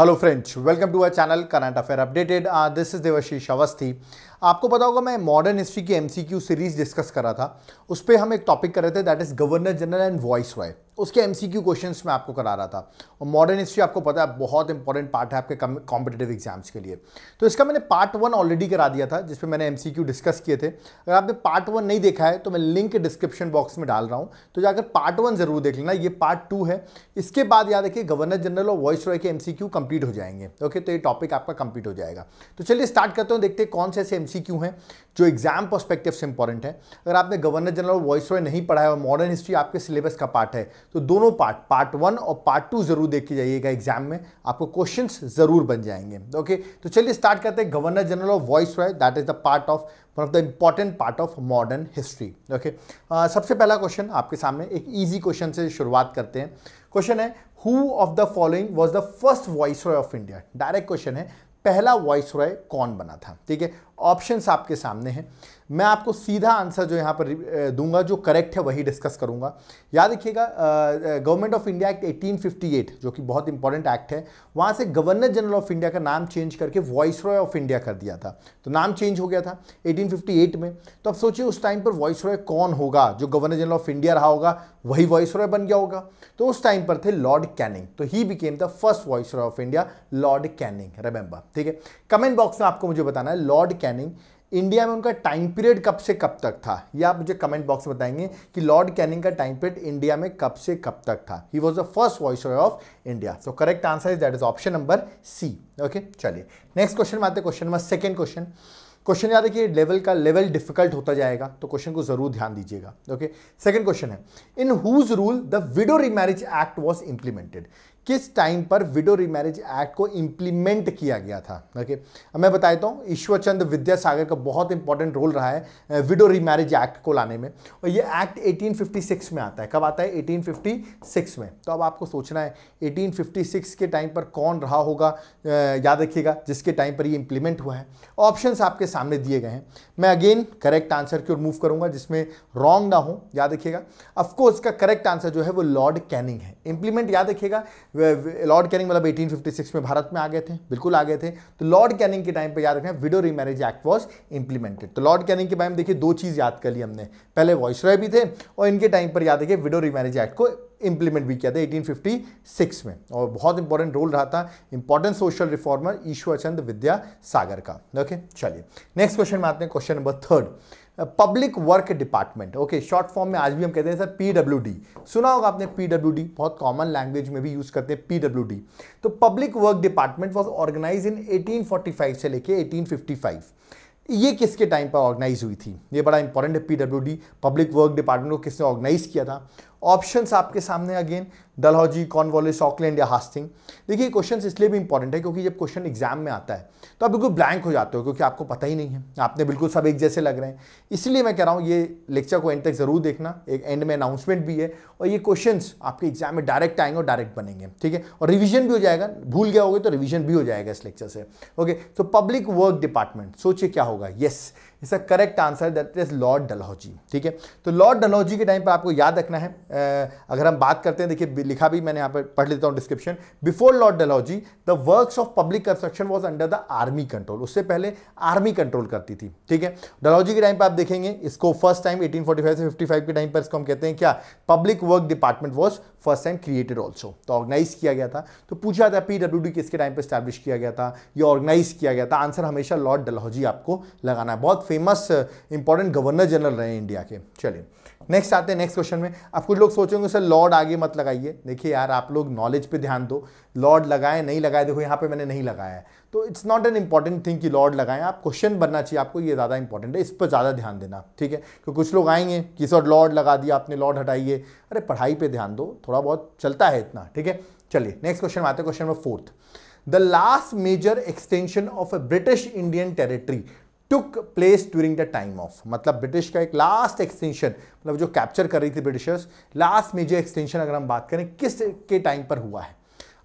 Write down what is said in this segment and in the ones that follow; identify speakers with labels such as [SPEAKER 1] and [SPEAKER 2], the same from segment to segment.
[SPEAKER 1] Hello friends welcome to our channel current affair updated this is Devashish Awasthi आपको पता होगा मैं मॉडर्न हिस्ट्री की एमसीक्यू सीरीज डिस्कस कर रहा था उस पर हम एक टॉपिक कर रहे थे that is governor general and viceroy उसके एम सी क्यू क्वेश्चन में आपको करा रहा था और मॉडर्न हिस्ट्री आपको पता है बहुत इंपॉर्टेंट पार्ट है आपके कॉम्पिटेटिव एग्जाम्स के लिए तो इसका मैंने पार्ट वन ऑलरेडी करा दिया था जिसमें मैंने एम सी क्यू डिस्कस किए थे अगर आपने पार्ट वन नहीं देखा है तो मैं लिंक डिस्क्रिप्शन बॉक्स में डाल रहा हूँ तो जाकर पार्ट वन जरूर देख लेना ये पार्ट टू है इसके बाद याद रखिए गवर्नर जनरल और वॉइस रॉय के एम सी क्यू कंप्लीट हो जाएंगे ओके तो ये टॉपिक आपका कंप्लीट हो जाएगा तो चलिए स्टार्ट करते हैं देखते हैं कौन से ऐसे एम सी क्यू हैं जो एग्जाम परस्पेक्टिव से इंपॉर्टेंट है अगर आपने गवर्नर जनरल और वॉइस रॉय नहीं पढ़ा है और मॉडर्न हिस्ट्री आपके सिलेबस का पार्ट है तो दोनों पार्ट पार्ट वन और पार्ट टू जरूर देख के जाइएगा एग्जाम में आपको क्वेश्चंस जरूर बन जाएंगे ओके तो चलिए स्टार्ट करते हैं governor general of viceroy that is the part of one of the important part of modern history okay सबसे पहला क्वेश्चन आपके सामने एक ईजी क्वेश्चन से शुरुआत करते हैं क्वेश्चन है who of the following was the first viceroy of India direct question है पहला वॉइस रॉय कौन बना था ठीक है ऑप्शंस आपके सामने हैं मैं आपको सीधा आंसर जो यहाँ पर दूंगा जो करेक्ट है वही डिस्कस करूँगा याद रखिएगा गवर्नमेंट ऑफ इंडिया एक्ट 1858 जो कि बहुत इंपॉर्टेंट एक्ट है वहाँ से गवर्नर जनरल ऑफ इंडिया का नाम चेंज करके वॉइस रॉय ऑफ इंडिया कर दिया था तो नाम चेंज हो गया था 1858 में तो अब सोचिए उस टाइम पर वॉइस रॉय कौन होगा जो गवर्नर जनरल ऑफ इंडिया रहा होगा वही वॉइस रॉय बन गया होगा तो उस टाइम पर थे लॉर्ड कैनिंग तो he became the first viceroy of India lord Canning remember ठीक है कमेंट बॉक्स में आपको मुझे बताना है लॉर्ड कैनिंग कैनिंग इंडिया में उनका टाइम पीरियड कब से कब तक था ये आप मुझे कमेंट बॉक्स में बताएंगे कि लॉर्ड कैनिंग का टाइम पीरियड इंडिया में कब से कब तक था he was the first vice of India so correct answer is that is option number C okay चलिए नेक्स्ट क्वेश्चन में आते question number second question question याद है कि लेवल का लेवल डिफिकल्ट होता जाएगा तो क्वेश्चन को जरूर ध्यान दीजिएगा ओके सेकंड क्वेश्चन है in whose rule the widow remarriage act was implemented किस टाइम पर विडो रिमैरिज एक्ट को इंप्लीमेंट किया गया था ओके okay? मैं बताता देता हूँ ईश्वरचंद विद्यासागर का बहुत इंपॉर्टेंट रोल रहा है विडो रिमैरिज एक्ट को लाने में और ये एक्ट 1856 में आता है कब आता है 1856 में तो अब आपको सोचना है 1856 के टाइम पर कौन रहा होगा याद रखिएगा जिसके टाइम पर ये इंप्लीमेंट हुआ है ऑप्शन आपके सामने दिए गए हैं मैं अगेन करेक्ट आंसर की ओर मूव करूंगा जिसमें रॉन्ग ना हो याद रखिएगा अफकोर्स का करेक्ट आंसर जो है वो लॉर्ड कैनिंग है इंप्लीमेंट याद रखिएगा लॉर्ड कैनिंग मतलब 1856 में भारत में आ गए थे बिल्कुल आ गए थे तो लॉर्ड कैनिंग के टाइम पे याद रखना widow remarriage act was implemented तो लॉर्ड कैनिंग के बारे में देखिए दो चीज़ याद कर ली हमने पहले वॉइस रॉय भी थे और इनके टाइम पर याद रखिए विडो रीमैरिज एक्ट को इंप्लीमेंट भी किया था एटीन में और बहुत इंपॉर्टेंट रोल रहा था important social reformer Ishwarchand Vidya Sagar का ओके चलिए नेक्स्ट क्वेश्चन में आते हैं question number third public work department okay short form में आज भी हम कहते हैं सर पीडब्ल्यूडी सुना होगा आपने पीडब्ल्यूडी बहुत कॉमन लैंग्वेज में भी यूज करते हैं पीडब्ल्यूडी तो public work department was organise in 1845 से लेके 1855 ये किसके टाइम पर ऑर्गेनाइज हुई थी ये बड़ा इंपॉर्टेंट है पीडब्ल्यूडी पब्लिक वर्क डिपार्टमेंट को किसने ऑर्गेनाइज किया था ऑप्शंस आपके सामने अगेन डलहौजी कॉनवॉलिस ऑकलैंड या हास्टिंग देखिए क्वेश्चंस इसलिए भी इंपॉर्टेंट है क्योंकि जब क्वेश्चन एग्जाम में आता है तो आप बिल्कुल ब्लैंक हो जाते हो क्योंकि आपको पता ही नहीं है आपने बिल्कुल सब एक जैसे लग रहे हैं इसलिए मैं कह रहा हूँ ये लेक्चर को एंड तक ज़रूर देखना एक एंड में अनाउंसमेंट भी है और ये क्वेश्चन आपके एग्जाम में डायरेक्ट आएंगे और डायरेक्ट बनेंगे ठीक है और रिविजन भी हो जाएगा भूल गया होगा तो रिविजन भी हो जाएगा इस लेक्चर से ओके तो पब्लिक वर्क डिपार्टमेंट सोचिए क्या होगा येस yes, इसका correct answer that is lord Dalhousie ठीक है तो लॉर्ड डलहौजी के टाइम पर आपको याद रखना है अगर हम बात करते हैं देखिए लिखा भी मैंने यहाँ पर पढ़ लेता हूँ description before lord Dalhousie the works of public construction was under the army control उससे पहले आर्मी कंट्रोल करती थी ठीक है डलहौजी के टाइम पर आप देखेंगे इसको फर्स्ट टाइम एटीन से फिफ्टी के टाइम पर इसको हम कहते हैं क्या public work department was first time created also तो ऑर्गेनाइज किया गया था तो पूछा था पीडब्ल्यूडी किसके टाइम पर स्टैब्लिश किया गया था या ऑर्गेनाइज किया गया था आंसर हमेशा लॉर्ड डलहौजी आपको लगाना है बहुत फेमस इंपॉर्टेंट गवर्नर जनरल रहे हैं इंडिया के चलिए नेक्स्ट आते हैं नेक्स्ट क्वेश्चन में अब कुछ लोग सोचेंगे सर लॉर्ड आगे मत लगाइए देखिए यार आप लोग नॉलेज पे ध्यान दो लॉर्ड लगाए नहीं लगाए देखो यहाँ पे मैंने नहीं लगाया है तो it's not an important thing कि लॉर्ड लगाएं आप क्वेश्चन बनना चाहिए आपको ये ज़्यादा इंपॉर्टेंट है इस पर ज़्यादा ध्यान देना ठीक है क्योंकि कुछ लोग आएंगे कि सर लॉर्ड लगा दिया आपने लॉर्ड हटाइए अरे पढ़ाई पर ध्यान दो थोड़ा बहुत चलता है इतना ठीक है चलिए नेक्स्ट क्वेश्चन आते हैं question number fourth the last major extension of a British Indian territory took place during the time of मतलब ब्रिटिश का एक लास्ट एक्सटेंशन मतलब जो कैप्चर कर रही थी ब्रिटिशर्स लास्ट मेजर एक्सटेंशन अगर हम बात करें किस के टाइम पर हुआ है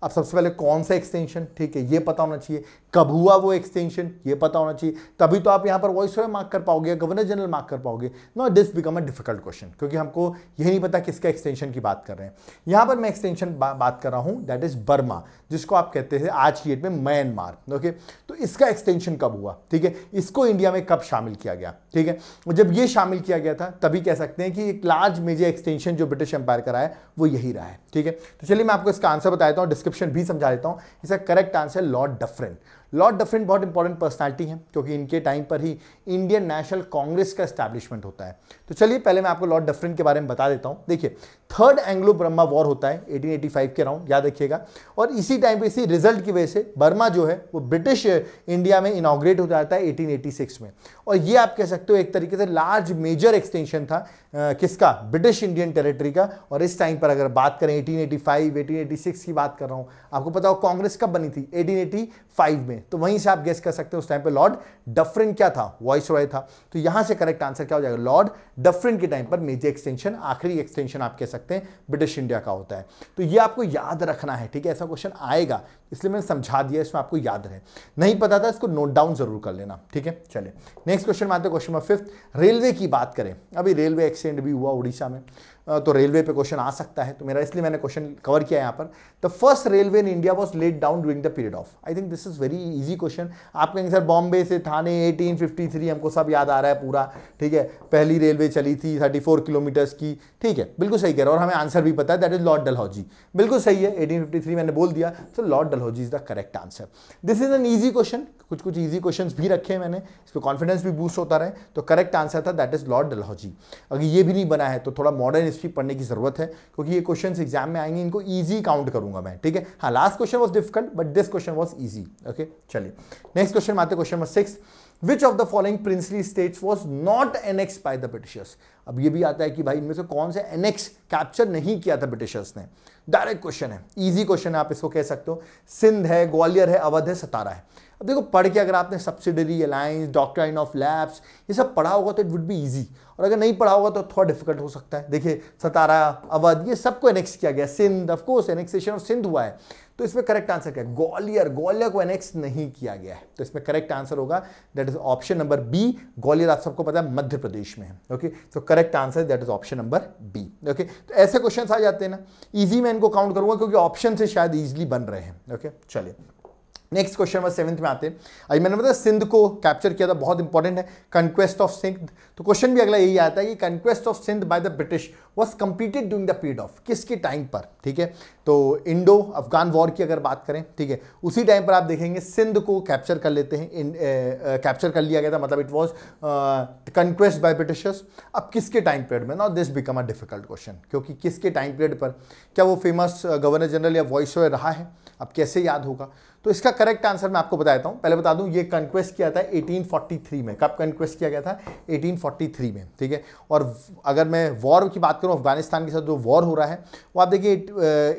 [SPEAKER 1] अब सबसे पहले कौन सा एक्सटेंशन ठीक है ये पता होना चाहिए कब हुआ वो एक्सटेंशन ये पता होना चाहिए तभी तो आप यहाँ पर वॉइस रॉय मार्क कर पाओगे या गवर्नर जनरल मार्क कर पाओगे no this become a difficult question क्योंकि हमको यही नहीं पता किसका एक्सटेंशन की बात कर रहे हैं यहाँ पर मैं एक्सटेंशन बा, बात कर रहा हूँ दैट इज बर्मा जिसको आप कहते हैं आज की डेट में म्यांमार ओके तो इसका एक्सटेंशन कब हुआ ठीक है इसको इंडिया में कब शामिल किया गया ठीक है जब ये शामिल किया गया था तभी कह सकते हैं कि एक लार्ज मेजर एक्सटेंशन जो ब्रिटिश एम्पायर का रहा है वो यही रहा है ठीक है तो चलिए मैं आपको इसका आंसर बता देता हूँ डिस्क्रिप्शन भी समझा देता हूँ इसका correct answer lord Dufferin lord Dufferin बहुत इंपॉर्टेंट पर्सनैलिटी हैं क्योंकि इनके टाइम पर ही इंडियन नेशनल कांग्रेस का स्टैब्लिशमेंट होता है तो चलिए पहले मैं आपको लॉर्ड डफरिन के बारे में बता देता हूँ देखिए थर्ड एंग्लो ब्रह्मा वॉर होता है 1885 के अराउंड याद रखिएगा और इसी टाइम पे इसी रिजल्ट की वजह से बर्मा जो है वो ब्रिटिश इंडिया uh, में इनाग्रेट हो जाता है 1886 में और ये आप कह सकते हो एक तरीके से लार्ज मेजर एक्सटेंशन था आ, uh, किसका ब्रिटिश इंडियन टेरिटरी का और इस टाइम पर अगर बात करें एटीन एटी की बात कर रहा हूँ आपको पता हो कांग्रेस कब बनी थी एटीन में तो वहीं से आप गेस कर सकते हो उस टाइम पर लॉर्ड डफरिन क्या था वॉइस रॉय था तो यहाँ से करेक्ट आंसर क्या हो जाएगा लॉर्ड डफरिन के टाइम पर मेजर एक्सटेंशन आखिरी एक्सटेंशन आप कह सकते सकते हैं ब्रिटिश इंडिया का होता है तो ये आपको याद रखना है ठीक है ऐसा क्वेश्चन आएगा इसलिए मैंने समझा दिया इसमें आपको याद रहे नहीं पता था इसको नोट डाउन जरूर कर लेना ठीक है चले नेक्स्ट क्वेश्चन में आते हैं क्वेश्चन नंबर फिफ्थ रेलवे की बात करें अभी रेलवे एक्सीडेंट भी हुआ उड़ीसा में तो रेलवे पे क्वेश्चन आ सकता है तो मेरा इसलिए मैंने क्वेश्चन कवर किया यहाँ पर the first railway in India was laid down during the period of I think this is very easy question आप कहेंगे सर बॉम्बे से थाने 1853 हमको सब याद आ रहा है पूरा ठीक है पहली रेलवे चली थी 34 किलोमीटर्स की ठीक है बिल्कुल सही कह रहा है और हमें आंसर भी पता है दैट इज लॉर्ड डलहौजी बिल्कुल सही है एटीन मैंने बोल दिया तो lord Dalhousie is the correct answer this is an easy question कुछ कुछ ईजी क्वेश्चन भी रखे हैं मैंने इस पर कॉन्फिडेंस भी बूस्ट होता रहे तो करेक्ट आंसर था दैट इज़ लॉर्ड डलहौजी अगर ये भी नहीं बना है तो थोड़ा मॉडर्न हिस्ट्री पढ़ने की ज़रूरत है क्योंकि ये क्वेश्चन एग्जाम में आएंगे इनको ईजी काउंट करूंगा मैं ठीक है हाँ last question was difficult but this question was easy okay चलिए नेक्स्ट क्वेश्चन आते question number six which of the following princely states was not annex by the Britishers अब ये भी आता है कि भाई इनमें से कौन सा एनेक्स कैप्चर नहीं किया था ब्रिटिशर्स ने डायरेक्ट क्वेश्चन है ईजी क्वेश्चन है आप इसको कह सकते हो सिंध है ग्वालियर है अवध है सतारा है अब देखो पढ़ के अगर आपने subsidiary alliance doctrine of lapse ये सब पढ़ा होगा तो इट वुड बी ईजी और अगर नहीं पढ़ा होगा तो थोड़ा डिफिकल्ट हो सकता है देखिए सतारा अवध ये सबको एनेक्स किया गया Sindh of course annexation of Sindh हुआ है तो इसमें करेक्ट आंसर क्या है ग्वालियर ग्वालियर को एनेक्स नहीं किया गया है तो इसमें करेक्ट आंसर होगा that is option number B Gwalior आप सबको पता है मध्य प्रदेश में है ओके तो correct answer that is option number B okay तो ऐसे क्वेश्चन आ जाते हैं ना ईजी मैं इनको काउंट करूंगा क्योंकि ऑप्शन से शायद ईजिली बन रहे हैं ओके चलिए नेक्स्ट क्वेश्चन नंबर सेवंथ में आते हैं मैंने बताया सिंध को कैप्चर किया था बहुत इंपॉर्टेंट है कंक्वेस्ट ऑफ सिंध तो क्वेश्चन भी अगला यही आता है कि conquest of Sindh by the British was completed during the period of किसके टाइम पर ठीक है तो इंडो अफगान वॉर की अगर बात करें ठीक है उसी टाइम पर आप देखेंगे सिंध को कैप्चर कर लेते हैं कैप्चर कर लिया गया था मतलब it was conquest by Britishers अब किसके टाइम पीरियड में ना this become a difficult question क्योंकि किसके टाइम पीरियड पर क्या वो फेमस गवर्नर जनरल या वॉइस रहा है अब कैसे याद होगा तो इसका करेक्ट आंसर मैं आपको बताता हूँ पहले बता दूँ ये कंक्वेस्ट किया था 1843 में कब कंक्वेस्ट किया गया था 1843 में ठीक है और अगर मैं वॉर की बात करूँ अफगानिस्तान के साथ जो वॉर हो रहा है वो आप देखिए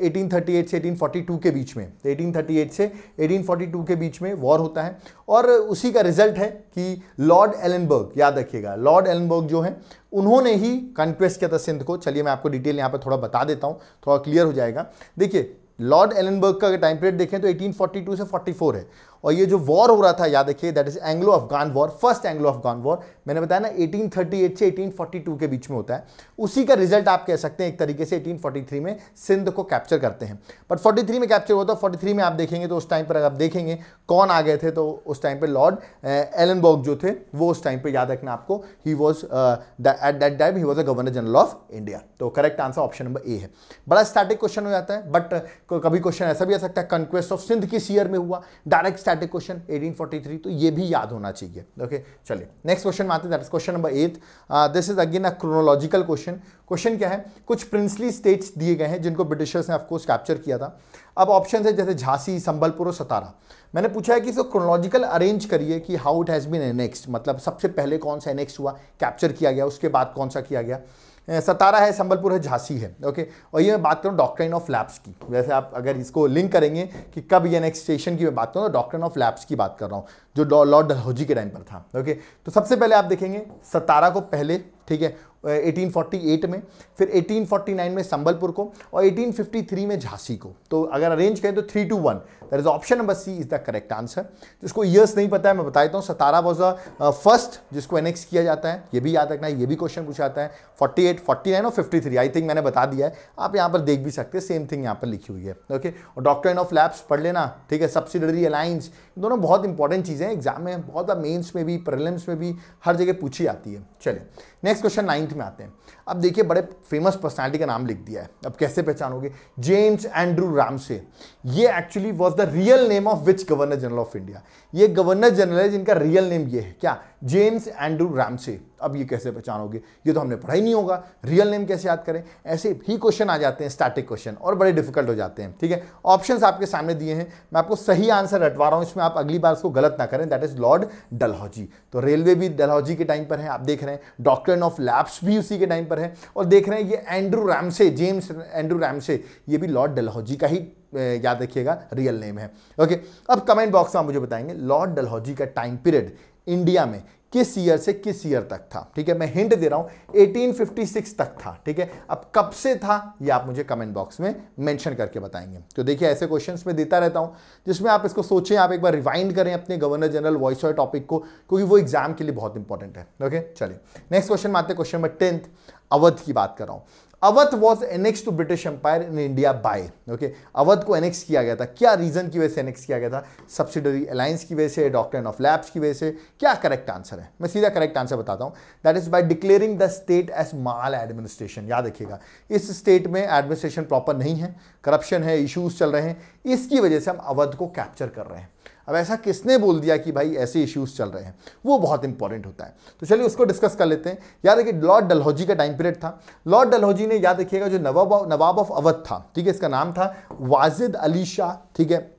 [SPEAKER 1] 1838 से 1842 के बीच में 1838 तो से 1842 के बीच में वॉर होता है और उसी का रिजल्ट है कि लॉर्ड एलनबर्ग याद रखिएगा लॉर्ड एलनबर्ग जो है उन्होंने ही कंक्वेस्ट किया था सिंध को चलिए मैं आपको डिटेल यहाँ पर थोड़ा बता देता हूँ थोड़ा क्लियर हो जाएगा देखिए लॉर्ड एलनबर्ग का टाइम पीरियड देखें तो 1842 से 44 है और ये जो वॉर हो रहा था याद रखिए that is Anglo Afghan war first Anglo Afghan war मैंने बताया ना 1838 से 1842 के बीच में होता है उसी का रिजल्ट आप कह सकते हैं एक तरीके से 1843 में सिंध को कैप्चर करते हैं बट 43 में कैप्चर हुआ था 43 में आप देखेंगे तो उस टाइम पर अगर आप देखेंगे कौन आ गए थे तो उस टाइम पर लॉर्ड एलनबॉग जो थे वो उस टाइम पर याद रखना आपको he was at that time he was a governor general of India तो correct answer option number A है बड़ा स्टैटिक क्वेश्चन हो जाता है बट कभी क्वेश्चन ऐसा भी आ सकता है कंक्वेस्ट ऑफ सिंध किस ईयर में हुआ डायरेक्ट स्टैटिक क्वेश्चन 1843 तो ये भी याद होना चाहिए ओके चलिए नेक्स्ट क्वेश्चन आते हैं question number eight this is again a chronological question question क्या है कुछ प्रिंसली स्टेट्स दिए गए हैं जिनको ब्रिटिशर्स ने ऑफकोर्स कैप्चर किया था अब ऑप्शन है जैसे झांसी संबलपुर और सतारा मैंने पूछा है कि इसको क्रोनोलॉजिकल अरेंज करिए कि how it has been annexed मतलब सबसे पहले कौन सा एनेक्स्ट हुआ कैप्चर किया गया उसके बाद कौन सा किया गया सतारा है संबलपुर है झांसी है ओके और ये मैं बात करूँ डॉक्ट्रेन ऑफ लैब्स की वैसे आप अगर इसको लिंक करेंगे कि कब ये स्टेशन की मैं बात करूँ तो डॉक्ट्राइन ऑफ लैब्स की बात कर रहा हूँ जो लॉर्ड डलहौजी के टाइम पर था ओके तो सबसे पहले आप देखेंगे सतारा को पहले ठीक है 1848 में फिर 1849 में संबलपुर को और 1853 में झांसी को तो अगर अरेंज करें तो three two one there is option number C is the correct answer जिसको ईयर्स नहीं पता है मैं बता देता हूँ सतारा वॉज अ फर्स्ट जिसको एनेक्स किया जाता है ये भी याद रखना है ये भी क्वेश्चन पूछा जाता है 48, 49 और 53 आई थिंक मैंने बता दिया है आप यहाँ पर देख भी सकते हैं सेम थिंग यहाँ पर लिखी हुई है ओके और डॉक्टर ऑफ लैब्स पढ़ लेना ठीक है सब्सिडरी अलाइंस दोनों बहुत इंपॉर्टेंट चीज़ें एग्जाम में बहुत मेन्स में भी प्रलिम्स में भी हर जगह पूछी जाती है चलिए नेक्स्ट क्वेश्चन नाइन्थ में आते हैं अब देखिए बड़े फेमस पर्सनैलिटी का नाम लिख दिया है अब कैसे पहचानोगे जेम्स एंड्रू रामसे ये actually was the real name of which governor general of India ये गवर्नर जनरल है जिनका रियल नेम ये है क्या जेम्स एंड्रू रामसे अब ये कैसे पहचानोगे ये तो हमने पढ़ा ही नहीं होगा रियल नेम कैसे याद करें ऐसे ही क्वेश्चन आ जाते हैं स्टैटिक क्वेश्चन और बड़े डिफिकल्ट हो जाते हैं ठीक है ऑप्शंस आपके सामने दिए हैं मैं आपको सही आंसर रटवा रहा हूँ इसमें आप अगली बार इसको गलत ना करें दैट इज लॉर्ड डलहौजी तो रेलवे भी डलहौजी के टाइम पर है आप देख रहे हैं डॉक्टर ऑफ लैब्स भी उसी के टाइम पर पर है और देख रहे हैं ये Andrew Ramsay James Andrew Ramsay ये भी लॉर्ड डलहौजी का ही याद रखिएगा रियल नेम है ओके अब कमेंट बॉक्स में आप मुझे बताएंगे लॉर्ड डलहौजी का टाइम पीरियड इंडिया में किस ईयर से किस ईयर तक था ठीक है मैं हिंट दे रहा हूं 1856 तक था ठीक है अब कब से था ये आप मुझे कमेंट बॉक्स में मेंशन करके बताएंगे तो देखिए ऐसे क्वेश्चंस में देता रहता हूं जिसमें आप इसको सोचें आप एक बार रिवाइंड करें अपने governor general viceroy topic को क्योंकि वो एग्जाम के लिए बहुत इंपॉर्टेंट है ओके चलिए नेक्स्ट क्वेश्चन में आते क्वेश्चन नंबर टेंथ अवध की बात कर रहा हूं Awadh was annex to British empire in India by okay Awadh को एनेक्स किया गया था क्या रीजन की वजह से एनेक्स किया गया था सब्सिडरी अलायंस की वजह से डॉक्टर ऑफ लैब्स की वजह से क्या करेक्ट आंसर है मैं सीधा करेक्ट आंसर बताता हूँ that is by declaring the state as maladministration याद रखिएगा इस स्टेट में एडमिनिस्ट्रेशन प्रॉपर नहीं है करप्शन है इशूज चल रहे हैं इसकी वजह से हम अवध को कैप्चर कर रहे हैं अब ऐसा किसने बोल दिया कि भाई ऐसे इश्यूज चल रहे हैं वो बहुत इंपॉर्टेंट होता है तो चलिए उसको डिस्कस कर लेते हैं याद देखिए लॉर्ड डलहौजी का टाइम पीरियड था लॉर्ड डलहौजी ने याद रखिएगा जो नवाब नवाब ऑफ अवध था ठीक है इसका नाम था वाजिद अली शाह ठीक है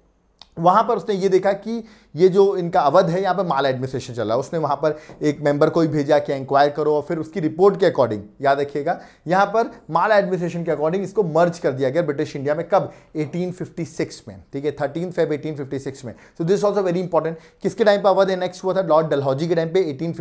[SPEAKER 1] वहाँ पर उसने ये देखा कि ये जो इनका अवध है यहाँ पर माल एडमिनिस्ट्रेशन चल रहा है उसने वहाँ पर एक मेंबर को ही भेजा कि इंक्वायर करो और फिर उसकी रिपोर्ट के अकॉर्डिंग याद रखिएगा यहाँ पर माल एडमिनिस्ट्रेशन के अकॉर्डिंग इसको मर्ज कर दिया गया ब्रिटिश इंडिया में कब 1856 में ठीक है थर्टीन फेब एटीन में so this also very important किसके टाइम पर अवध एनेक्स हुआ था लॉर्ड डलहौजी के टाइम पर एटीन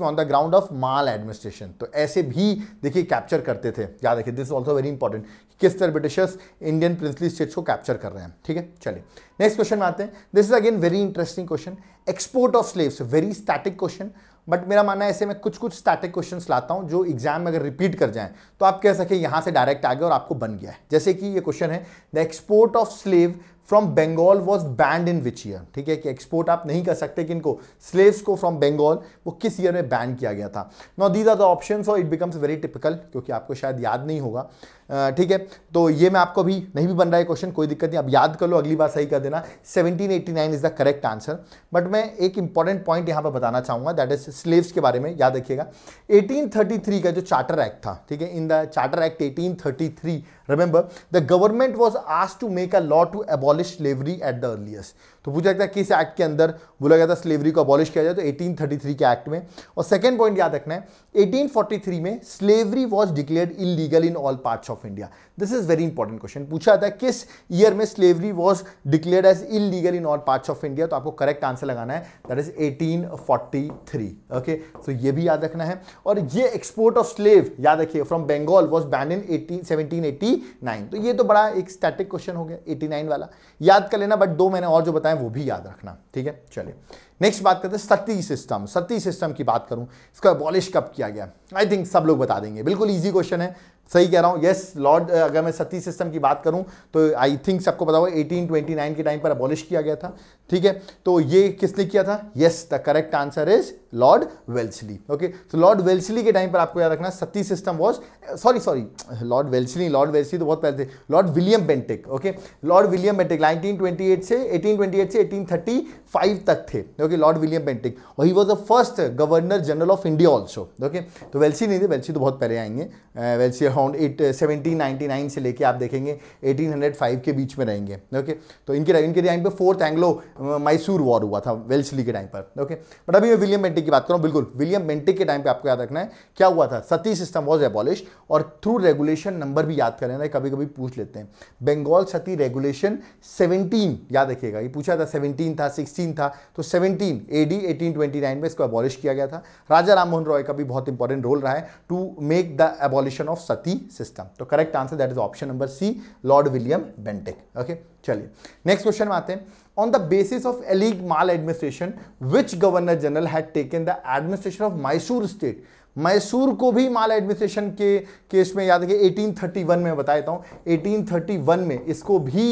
[SPEAKER 1] में on the ground of maladministration तो ऐसे भी देखिए कैप्चर करते थे याद रखिए दिस ऑल्सो वेरी इंपॉर्टेंट किस तरह ब्रिटिशर्स इंडियन प्रिंसली स्टेट्स को कैप्चर कर रहे हैं ठीक है चलिए नेक्स्ट क्वेश्चन में आते हैं this is again very interesting question export of slaves very static question but मेरा मानना है ऐसे में कुछ कुछ स्टैटिक क्वेश्चन लाता हूँ जो एग्जाम में अगर रिपीट कर जाएं तो आप कह सके यहाँ से डायरेक्ट आ गया और आपको बन गया है जैसे कि ये क्वेश्चन है the export of slave from Bengal was banned in which year ठीक है कि एक्सपोर्ट आप नहीं कर सकते कि इनको स्लेव्स को फ्रॉम बंगाल वो किस ईयर में बैन किया गया था now these are the option और इट बिकम्स वेरी टिपिकल क्योंकि आपको शायद याद नहीं होगा ठीक है तो ये मैं आपको अभी नहीं भी बन रहा है क्वेश्चन कोई दिक्कत नहीं अब याद कर लो अगली बार सही कर देना 1789 is the correct answer but मैं एक इंपॉर्टेंट पॉइंट यहाँ पर बताना चाहूंगा दैट इज स्लेव्स के बारे में याद रखिएगा 1833 का जो चार्टर एक्ट था ठीक है in the charter act 1833 remember the government was asked to make a law to abolish slavery at the earliest तो पूछा जाता है किस एक्ट के अंदर बोला गया था स्लेवरी को अबॉलिश किया जाए तो 1833 के एक्ट में और सेकेंड पॉइंट याद रखना है 1843 में slavery was declared illegal in all parts of India this is very important question पूछा था किस ईयर में slavery was declare as illegal in all parts of India तो आपको करेक्ट आंसर लगाना है दैट इज 1843 ओके सो ये भी याद रखना है और ये एक्सपोर्ट ऑफ स्लेव याद रखिए from Bengal was ban in eighteen seventeen तो ये तो बड़ा एक स्टैटिक क्वेश्चन हो गया एटी वाला याद कर लेना बट दो मैंने और जो बताए वो भी याद रखना ठीक है चलिए नेक्स्ट बात करते हैं सती सिस्टम सती सिस्टम की बात करूं इसका अबॉलिश कब किया गया आई थिंक सब लोग बता देंगे बिल्कुल ईजी क्वेश्चन है सही कह रहा हूँ यस लॉर्ड अगर मैं सती सिस्टम की बात करूं तो आई थिंक सबको पता होगा 1829 के टाइम पर अबॉलिश किया गया था ठीक है तो ये किसने किया था yes the correct answer is lord Wellesley okay तो लॉर्ड वेल्सली के टाइम पर आपको याद रखना sati system was sorry sorry lord Wellesley lord Wellesley तो बहुत पहले थे lord William Bentinck okay lord William Bentinck 1928 से 1828 से 1835 तक थे ओके लॉर्ड विलियम बेंटिक और he was the first governor general of India also okay तो वेल्सी नहीं थे वेल्सी तो बहुत पहले आएंगे वेल्सी अराउंड एट से लेके आप देखेंगे एटीन oh के बीच में रहेंगे ओके तो इनके इनके टाइम पर फोर्थ एंग्लो मैसूर वॉर हुआ था वेल्सली के टाइम पर ओके बट अभी मैं विलियम मेंटिक की बात करूँ बिल्कुल विलियम मेंटिक के टाइम पर आपको याद रखना है क्या हुआ था सती सिस्टम वॉज एबॉलिश और थ्रू रेगुलेशन नंबर भी याद कर लेना कभी कभी पूछ लेते हैं बंगाल सती रेगुलेशन सेवनटीन याद रखिएगा ये पूछा था सेवनटीन था सिक्सटीन था तो seventeen A D eighteen twenty nine में इसको एबॉलिश किया गया था राजा राम मोहन रॉय का भी बहुत इंपॉर्टेंट रोल रहा है to make the abolition of sati system तो correct answer that is option number C lord William Bentinck okay चलिए नेक्स्ट क्वेश्चन में आते हैं on the basis of Elig Mal administration, which Governor General had taken the administration of Mysore state. Mysore को भी माल administration के case में याद रखिए 1831 में बता देता हूँ 1831 में इसको भी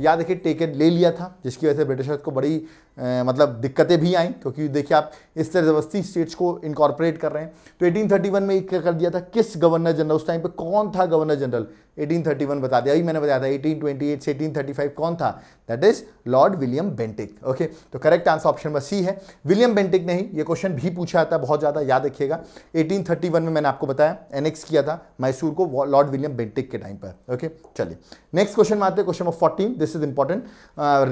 [SPEAKER 1] याद रखिए टेकन ले लिया था जिसकी वजह से ब्रिटिशर्स को बड़ी आ, मतलब दिक्कतें भी आई क्योंकि देखिए आप इस तरह जबरदस्ती स्टेट्स को इनकॉर्पोरेट कर रहे हैं तो 1831 में एक कर दिया था किस गवर्नर जनरल उस टाइम पे कौन था गवर्नर जनरल 1831 बता दिया अभी मैंने बताया था 1828 से 1835 कौन था that is lord William Bentinck okay तो correct answer option number C है विलियम बेंटिक ने ही ये क्वेश्चन भी पूछा था बहुत ज़्यादा याद रखिएगा एटीन में मैंने आपको बताया एनेक्स किया था मैसूर को लॉर्ड विलियम बेंटिक के टाइम पर ओके चलिए नेक्स्ट क्वेश्चन में आते हैं question number fourteen this is important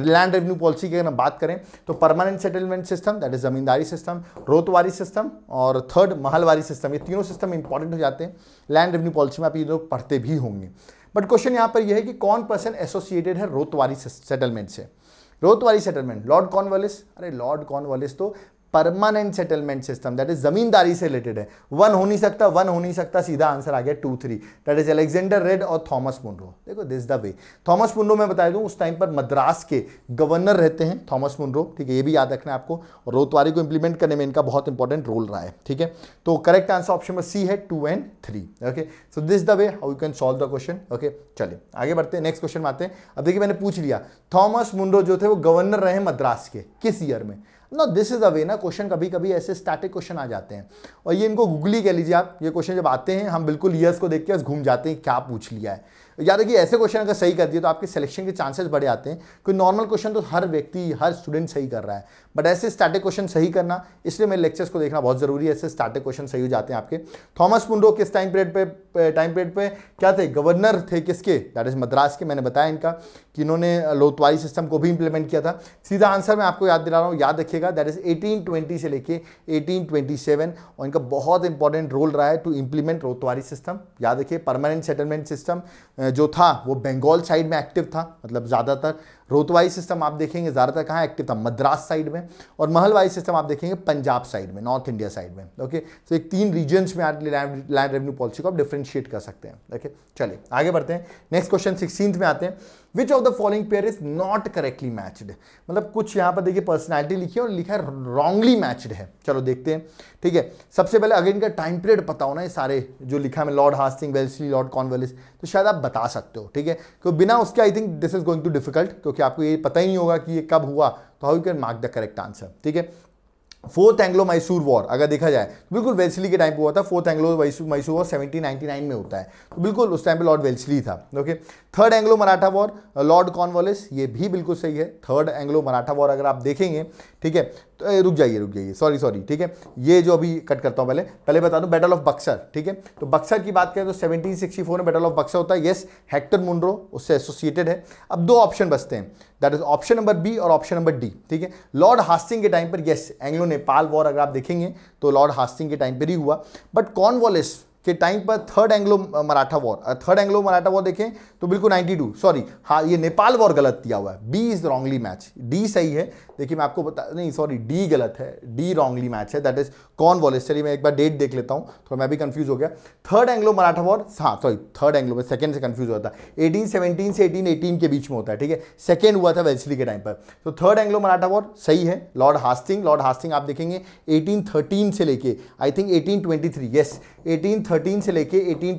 [SPEAKER 1] land revenue policy की अगर हम बात करें तो permanent settlement system that is zamindari system ryotwari system और थर्ड महलवारी सिस्टम ये तीनों सिस्टम इंपॉर्टेंट हो जाते हैं लैंड रेवन्यू पॉलिसी में आप ये लोग पढ़ते भी होंगे बट क्वेश्चन यहाँ पर यह है कि कौन पर्सन एसोसिएटेड है रोतवारी सेटलमेंट से रोतवारी सेटलमेंट लॉर्ड कॉर्नवालिस अरे लॉर्ड कॉर्नवालिस तो permanent settlement system that is zamindari से रिलेटेड है वन हो नहीं सकता वन हो नहीं सकता सीधा आंसर आ गया two three that is Alexander Reed और थॉमस मुंडो देखो this the way Thomas Munro मैं बता दूं उस टाइम पर मद्रास के गवर्नर रहते हैं थॉमस मुंडो ठीक है ये भी याद रखना है आपको और रोतवारी को इंप्लीमेंट करने में इनका बहुत इंपॉर्टेंट रोल रहा है ठीक है तो करेक्ट आंसर ऑप्शन में सी है two and three okay so this the way how you can solve the question okay चलिए आगे बढ़ते हैं नेक्स्ट क्वेश्चन में आते हैं अब देखिए मैंने पूछ लिया थॉमस मुंडो जो थे वो गवर्नर रहे मद्रास के किस ईयर में ना दिस इज़ अ वे ना क्वेश्चन कभी कभी ऐसे स्टैटिक क्वेश्चन आ जाते हैं और ये इनको गूगली कह लीजिए आप ये क्वेश्चन जब आते हैं हम बिल्कुल ईयर्स को देख के बस घूम जाते हैं क्या पूछ लिया है याद रखिए ऐसे क्वेश्चन अगर सही कर दिए तो आपके सिलेक्शन के चांसेस बढ़े आते हैं क्योंकि नॉर्मल क्वेश्चन तो हर व्यक्ति हर स्टूडेंट सही कर रहा है बट ऐसे स्टैटिक क्वेश्चन सही करना इसलिए मेरे लेक्चर्स को देखना बहुत ज़रूरी है ऐसे स्टैटिक क्वेश्चन सही हो जाते हैं आपके थॉमस पुंडो किस टाइम पीरियड पे टाइम पीरियड पे क्या थे गवर्नर थे किसके दैट इज मद्रास के मैंने बताया इनका कि इन्होंने लोतवारी सिस्टम को भी इंप्लीमेंट किया था सीधा आंसर मैं आपको याद दिला रहा हूँ याद रखिएगा दैट इज एटीन से लेके एटीन और इनका बहुत इंपॉर्टेंट रोल रहा है टू इंप्लीमेंट लोतवारी सिस्टम याद रखिए परमानेंट सेटलमेंट सिस्टम जो था वो बंगाल साइड में एक्टिव था मतलब ज़्यादातर रोतवाई सिस्टम आप देखेंगे ज़्यादातर कहाँ एक्टिव था मद्रास साइड में और महलवाई सिस्टम आप देखेंगे पंजाब साइड में नॉर्थ इंडिया साइड में ओके सो तो एक तीन रीजन्स में लैंड रेवेन्यू पॉलिसी को आप डिफ्रेंशिएट कर सकते हैं ओके चलिए आगे बढ़ते हैं नेक्स्ट क्वेश्चन सिक्सटीन में आते हैं which of the following pair is not correctly matched मतलब कुछ यहाँ पर देखिए पर्सनैलिटी लिखी है और लिखा है रॉन्गली मैचड है चलो देखते हैं ठीक है सबसे पहले अगर इनका टाइम पीरियड पता होना ये सारे जो लिखा है lord Hastings Wellesley lord Cornwallis तो शायद आप बता सकते हो ठीक है क्योंकि बिना उसके I think this is going to difficult क्योंकि आपको ये पता ही नहीं होगा कि ये कब हुआ तो how you can mark the correct answer ठीक है फोर्थ एंग्लो मैसूर वॉर अगर देखा जाए तो बिल्कुल वेल्सली के टाइम पे हुआ था fourth Anglo Mysore war seventeen ninety nine में होता है तो बिल्कुल उस टाइम पे लॉर्ड वेल्सली था okay third Anglo Maratha war lord Cornwallis ये भी बिल्कुल सही है थर्ड एंग्लो मराठा वॉर अगर आप देखेंगे ठीक है तो रुक जाइए रुक जाइए सॉरी सॉरी ठीक है ये जो अभी कट करता हूँ पहले पहले बता दूँ बैटल ऑफ बक्सर ठीक है तो बक्सर की बात करें तो 1764 में बैटल ऑफ बक्सर होता है येस हेक्टर मुंड्रो उससे एसोसिएटेड है अब दो ऑप्शन बचते हैं that is option number B और ऑप्शन नंबर डी ठीक है लॉर्ड हास्टिंग के टाइम पर येस एंग्लो नेपाल वॉर अगर आप देखेंगे तो लॉर्ड हास्टिंग के टाइम पर ही हुआ बट कॉन के टाइम पर third Anglo Maratha war third Anglo Maratha war देखें तो बिल्कुल 92 सॉरी हाँ ये नेपाल वॉर गलत दिया हुआ है B is wrongly match D सही है देखिए मैं आपको बता नहीं सॉरी डी गलत है डी रॉन्गली मैच है दैट इज कौन इस चलिए मैं एक बार डेट देख लेता हूँ तो मैं भी कंफ्यूज हो गया थर्ड एंग्लो मराठा वॉर हाँ सॉरी थर्ड एंग्लो में सेकंड से कंफ्यूज होता है एटीन सेवनटीन से एटीन एटीन के बीच में होता है ठीक है सेकेंड हुआ था वेल्सली के टाइम पर तो थर्ड एंग्लो मराठा वॉर सही है लॉर्ड हास्टिंग लॉर्ड हास्टिंग आप देखेंगे एटीन से लेके I think eighteen yes eighteen से लेके एटीन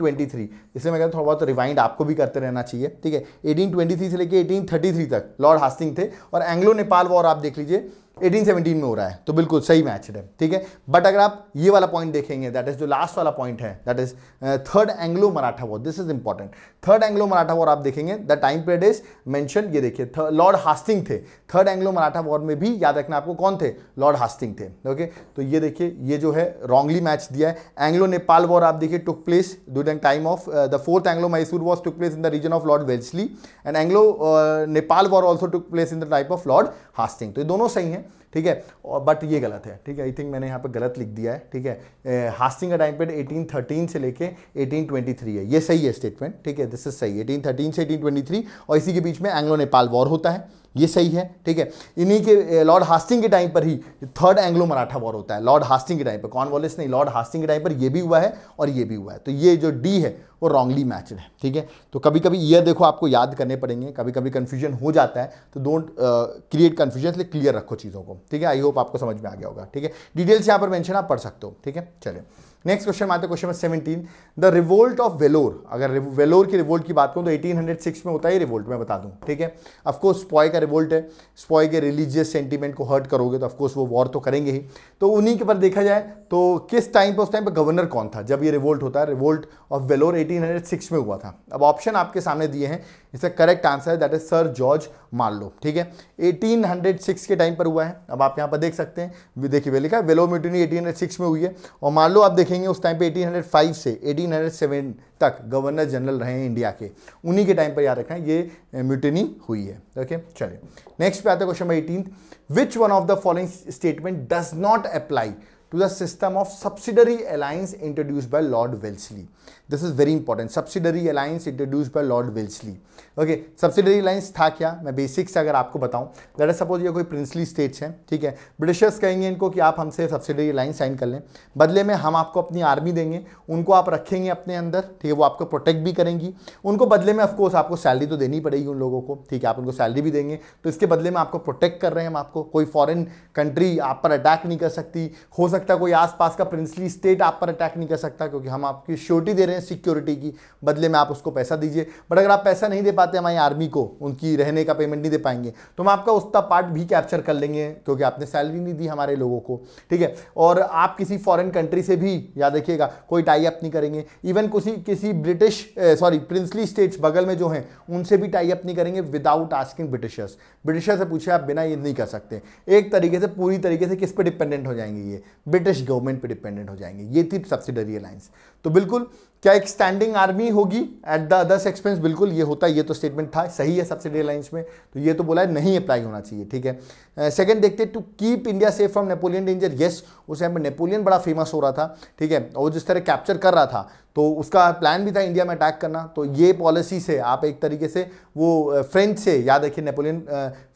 [SPEAKER 1] इसलिए मैं कहता थोड़ा बहुत रिवाइंड आपको भी करते रहे रहना चाहिए ठीक है 1823 से लेकर 1833 तक लॉर्ड हास्टिंग थे और एंग्लो नेपाल वॉर आप देख लीजिए 1817 में हो रहा है तो बिल्कुल सही मैच है ठीक है बट अगर आप ये वाला पॉइंट देखेंगे दैट इज जो लास्ट वाला पॉइंट है that is third Anglo Maratha war this is important third Anglo Maratha war आप देखेंगे the time period is mention ये देखिए लॉर्ड हास्टिंग थे थर्ड एंग्लो मराठा वॉर में भी याद रखना आपको कौन थे लॉर्ड हास्टिंग थे ओके तो ये देखिए ये जो है रॉन्गली मैच दिया है एंग्लो नेपाल वॉर आप देखिए took place during time of the fourth Anglo Mysore war took place in the region of lord Wellesley and Anglo Nepal war also took place in the type of lord Hastings तो ये दोनों सही हैं ठीक है but ये गलत है ठीक है आई थिंक मैंने यहाँ पे गलत लिख दिया है ठीक है हास्टिंग का टाइम पीरियड एटीन थर्टीन से लेके एटीन ट्वेंटी थ्री है ये सही है स्टेटमेंट ठीक है दिस इज सही एटीन थर्टीन से एटीन ट्वेंटी थ्री और इसी के बीच में एंग्लो नेपाल वॉर होता है ये सही है ठीक है इन्हीं के लॉर्ड हास्टिंग के टाइम पर ही थर्ड एंग्लो मराठा वॉर होता है लॉर्ड हास्टिंग के टाइम पर कॉन वॉलिस नहीं लॉर्ड हास्टिंग के टाइम पर ये भी हुआ है और ये भी हुआ है तो ये जो डी है वो रॉन्गली मैचड है ठीक है तो कभी कभी ये देखो आपको याद करने पड़ेंगे कभी कभी कन्फ्यूजन हो जाता है तो डोंट क्रिएट कन्फ्यूजन इसलिए क्लियर रखो चीज़ों को ठीक है आई होप आपको समझ में आ गया होगा ठीक है डिटेल्स यहाँ पर मैंशन आप पढ़ सकते हो ठीक है चलिए नेक्स्ट क्वेश्चन आते question number seventeen the revolt of Vellore अगर वेलोर की रिवोल्ट की बात करूँ तो 1806 में होता है रिवोल्ट मैं बता दूँ ठीक है अफकोर्स स्पॉय का रिवोल्ट है स्पॉय के रिलीजियस सेंटीमेंट को हर्ट करोगे तो अफकोर्स वो वॉर तो करेंगे ही तो उन्हीं के पर देखा जाए तो किस टाइम पर उस टाइम पर गवर्नर कौन था जब ये रिवोल्ट होता है रिवोल्ट ऑफ वेलोर एटीन में हुआ था अब ऑप्शन आपके सामने दिए हैं इसका करेक्ट आंसर है that is sir George Marlow ठीक है 1806 के टाइम पर हुआ है अब आप यहाँ पर देख सकते हैं देखिए लिखा वेलो म्यूटनी एटीन में हुई है और मार्लो आप देखेंगे उस टाइम पे 1805 से 1807 तक गवर्नर जनरल रहे हैं इंडिया के उन्हीं के टाइम पर याद रखना ये म्यूटनी हुई है ओके चलिए नेक्स्ट पे आता है question number eighteen which one of the following statement does not apply to the system of subsidiary alliance introduce by lord Wellesley this is very important subsidiary alliance introduce by lord Wellesley okay subsidiary alliance था क्या मैं basics अगर आपको बताऊं let suppose ये कोई princely states हैं ठीक है ब्रिटिशर्स कहेंगे इनको कि आप हमसे सब्सिडरी अलायंस साइन कर लें बदले में हम आपको अपनी आर्मी देंगे उनको आप रखेंगे अपने अंदर ठीक है वो आपको प्रोटेक्ट भी करेंगी उनको बदले में ऑफकोर्स आपको सैलरी तो देनी पड़ेगी उन लोगों को ठीक है आप उनको सैलरी भी देंगे तो इसके बदले में आपको प्रोटेक्ट कर रहे हैं हम आपको कोई फॉरन कंट्री आप पर अटैक नहीं कर सकती हो सकता कोई आसपास का प्रिंसली स्टेट आप पर अटैक नहीं कर सकता क्योंकि हम आपकी श्योरिटी दे रहे हैं सिक्योरिटी की बदले में आप उसको पैसा दीजिए बट अगर आप पैसा नहीं दे पाते हमारी आर्मी को उनकी रहने का पेमेंट नहीं दे पाएंगे तो हम आपका उसका पार्ट भी कैप्चर कर लेंगे क्योंकि आपने सैलरी नहीं दी हमारे लोगों को ठीक है और आप किसी फॉरेन कंट्री से भी याद रखिएगा कोई टाई अप नहीं करेंगे इवन किसी किसी ब्रिटिश सॉरी प्रिंसली स्टेट्स बगल में जो हैं उनसे भी टाई अप नहीं करेंगे विदाउट आस्किंग ब्रिटिशर्स ब्रिटिशर से पूछे आप बिना ये नहीं कर सकते एक तरीके से पूरी तरीके से किस पर डिपेंडेंट हो जाएंगे ये ब्रिटिश गवर्नमेंट पर डिपेंडेंट हो जाएंगे ये थी सब्सिडरी अलायंस तो बिल्कुल क्या एक स्टैंडिंग आर्मी होगी एट द अदर्स एक्सपेंस बिल्कुल ये होता है ये तो स्टेटमेंट था सही है सब्सिडी अलाइंस में तो ये तो बोला है नहीं अप्लाई होना चाहिए ठीक है सेकंड uh, देखते to keep India safe from Napoleon danger yes उस टाइम पर नेपोलियन बड़ा फेमस हो रहा था ठीक है और जिस तरह कैप्चर कर रहा था तो उसका प्लान भी था इंडिया में अटैक करना तो ये पॉलिसी से आप एक तरीके से वो फ्रेंच uh, से याद रखिए नेपोलियन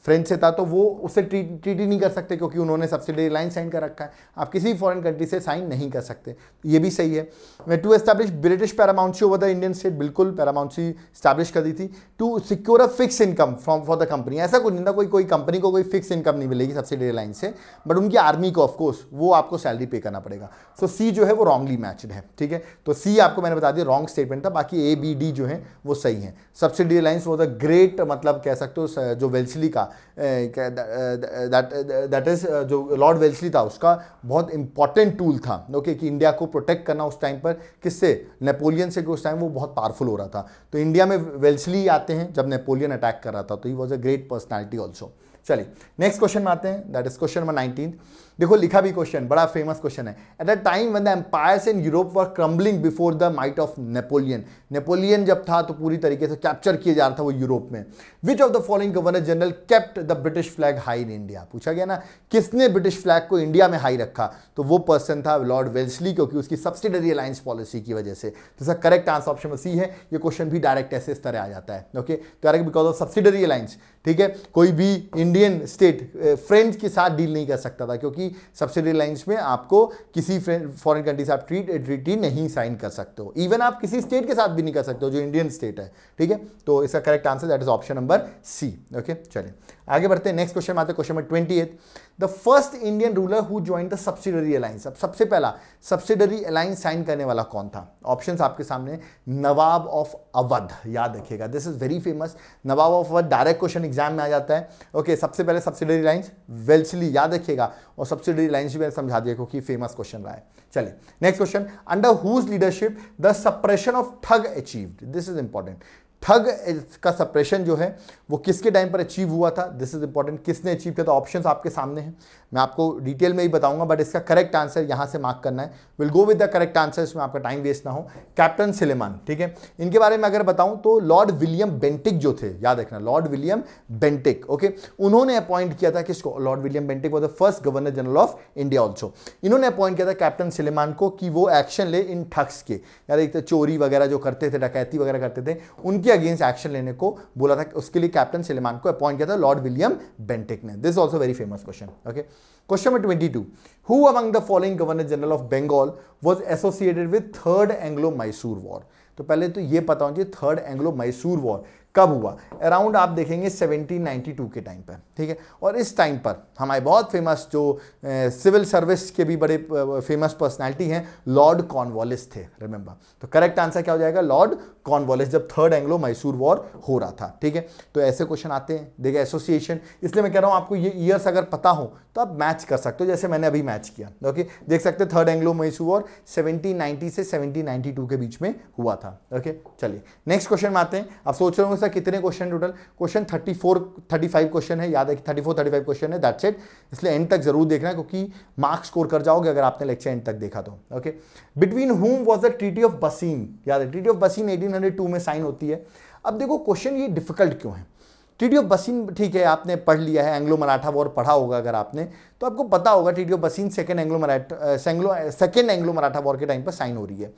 [SPEAKER 1] फ्रेंच से था तो वो उससे ट्रीटी नहीं कर सकते क्योंकि उन्होंने सब्सिडी लाइन साइन कर रखा है आप किसी फॉरेन कंट्री से साइन नहीं कर सकते ये भी सही है to establish British paramountcy over the Indian state बिल्कुल पैरामाउंसी स्टैब्लिश कर दी थी to secure a fix income from for the company ऐसा कुछ नहीं था कोई कोई कंपनी को कोई फिक्स इनकम नहीं मिलेगी सब्सिडी लाइन से बट उनकी आर्मी को ऑफकोर्स वो आपको सैलरी पे करना पड़ेगा सो सी जो है वो रॉन्गली मैचड है ठीक है तो सी आपको मैंने बता दिया रॉन्ग स्टेटमेंट था बाकी ए बी डी जो है वो सही है सब्सिडी लाइन्स वो द ग्रेट मतलब कह सकते हो जो वेल्सली का दैट दैट इज़ जो लॉर्ड वेल्सली था उसका बहुत इंपॉर्टेंट टूल था ओके कि इंडिया को प्रोटेक्ट करना उस टाइम पर किससे नेपोलियन से कि उस टाइम वो बहुत पावरफुल हो रहा था तो इंडिया में वेल्सली आते हैं जब नेपोलियन अटैक कर रहा था तो ही was a great personality also चलिए नेक्स्ट क्वेश्चन में आते हैं that is question number nineteen देखो लिखा भी क्वेश्चन बड़ा फेमस क्वेश्चन है at the time when the empires in Europe were crumbling before the might of Napoleon Napoleon जब था तो पूरी तरीके से कैप्चर किया जा रहा था वो यूरोप में which of the following governor general kept the British flag high in India पूछा गया ना किसने ब्रिटिश फ्लैग को इंडिया में हाई रखा तो वो पर्सन था लॉर्ड वेल्सली क्योंकि उसकी सब्सिडरी अलायंस पॉलिसी की वजह से तो सर करेक्ट आंसर ऑप्शन में सी है ये क्वेश्चन भी डायरेक्ट ऐसे इस तरह आ जाता है okay direct because of subsidiary alliance ठीक है कोई भी इंडियन स्टेट फ्रेंच के साथ डील नहीं कर सकता था क्योंकि कि सब्सिडी लाइन्स में आपको किसी फॉरेन कंट्री से आप ट्रीट ट्रीटी नहीं साइन कर सकते हो इवन आप किसी स्टेट के साथ भी नहीं कर सकते हो जो इंडियन स्टेट है ठीक है तो इसका correct answer that is option number C okay चलिए आगे बढ़ते हैं नेक्स्ट क्वेश्चन आते हैं question number twenty the first Indian ruler who join the subsidiary alliance अब सबसे पहला सब्सिडरी अलायंस साइन करने वाला कौन था ऑप्शन आपके सामने नवाब ऑफ अवध याद रखिएगा this is very famous Nawab of Awadh direct question exam में आ जाता है ओके okay, सबसे पहले सब्सिडरी अलायंस वेल्सली याद रखिएगा और सब्सिडरी अलायंस भी मैंने समझा दिया क्योंकि फेमस क्वेश्चन रहा है चले next question under whose leadership the suppression of thug achieved this is important ठग का सप्रेशन जो है वो किसके टाइम पर अचीव हुआ था दिस इज इंपॉर्टेंट किसने अचीव किया था ऑप्शन आपके सामने हैं मैं आपको डिटेल में ही बताऊंगा बट इसका करेक्ट आंसर यहाँ से मार्क करना है will go with the correct answer इसमें आपका टाइम वेस्ट ना हो कैप्टन सिलेमान ठीक है इनके बारे में अगर बताऊं तो लॉर्ड विलियम बेंटिक जो थे याद रखना लॉर्ड विलियम बेंटिक ओके उन्होंने अपॉइंट किया था किसको lord William Bentinck was the first governor general of India also इन्होंने अपॉइंट किया था कैप्टन सिलेमान को कि वो एक्शन ले इन ठग्स के याद एक तो चोरी वगैरह जो करते थे डकैती वगैरह करते थे उनके अगेंस्ट एक्शन लेने को बोला था उसके लिए कैप्टन सिलेमान को अपॉइंट किया था लॉर्ड विलियम बेंटिक ने this also very famous question okay question number twenty two who among the following governor general of Bengal was associated with third Anglo Mysore war तो पहले तो ये पता होना चाहिए थर्ड एंग्लो मैसूर वॉर कब हुआ अराउंड आप देखेंगे 1792 के टाइम पर ठीक है और इस टाइम पर हमारे बहुत फेमस जो सिविल सर्विस के भी बड़े फेमस पर्सनालिटी हैं लॉर्ड कॉर्नवालिस थे रिमेंबर तो करेक्ट आंसर क्या हो जाएगा लॉर्ड कॉर्नवालिस जब थर्ड एंग्लो मैसूर वॉर हो रहा था ठीक है तो ऐसे क्वेश्चन आते हैं देखिए एसोसिएशन इसलिए मैं कह रहा हूँ आपको ये ईयर्स अगर पता हो तो आप मैच कर सकते हो जैसे मैंने अभी मैच किया ओके देख सकते थर्ड एंग्लो मैसूर वॉर 1790 से सेवनटीन के बीच में हुआ था ओके चलिए नेक्स्ट क्वेश्चन में आते हैं आप सोच रहे होंगे का कितने क्वेश्चन टोटल क्वेश्चन 34 35 क्वेश्चन है याद है कि 34 35 क्वेश्चन है दैट्स इट इसलिए एंड तक जरूर देखना क्योंकि मार्क्स स्कोर कर जाओगे अगर आपने लेक्चर एंड तक देखा तो okay between whom was the treaty of Bassein याद है ट्रीटी ऑफ बसीन एटीन में साइन होती है अब देखो क्वेश्चन ये डिफिकल्ट क्यों है टीडी ऑफ बसीन ठीक है आपने पढ़ लिया है एंग्लो मराठा वॉर पढ़ा होगा अगर आपने तो आपको पता होगा टीडी of Bassein second Anglo Maratha सेंग्लो सेकेंड एंग्लो मराठा वॉर के टाइम पर साइन हो रही है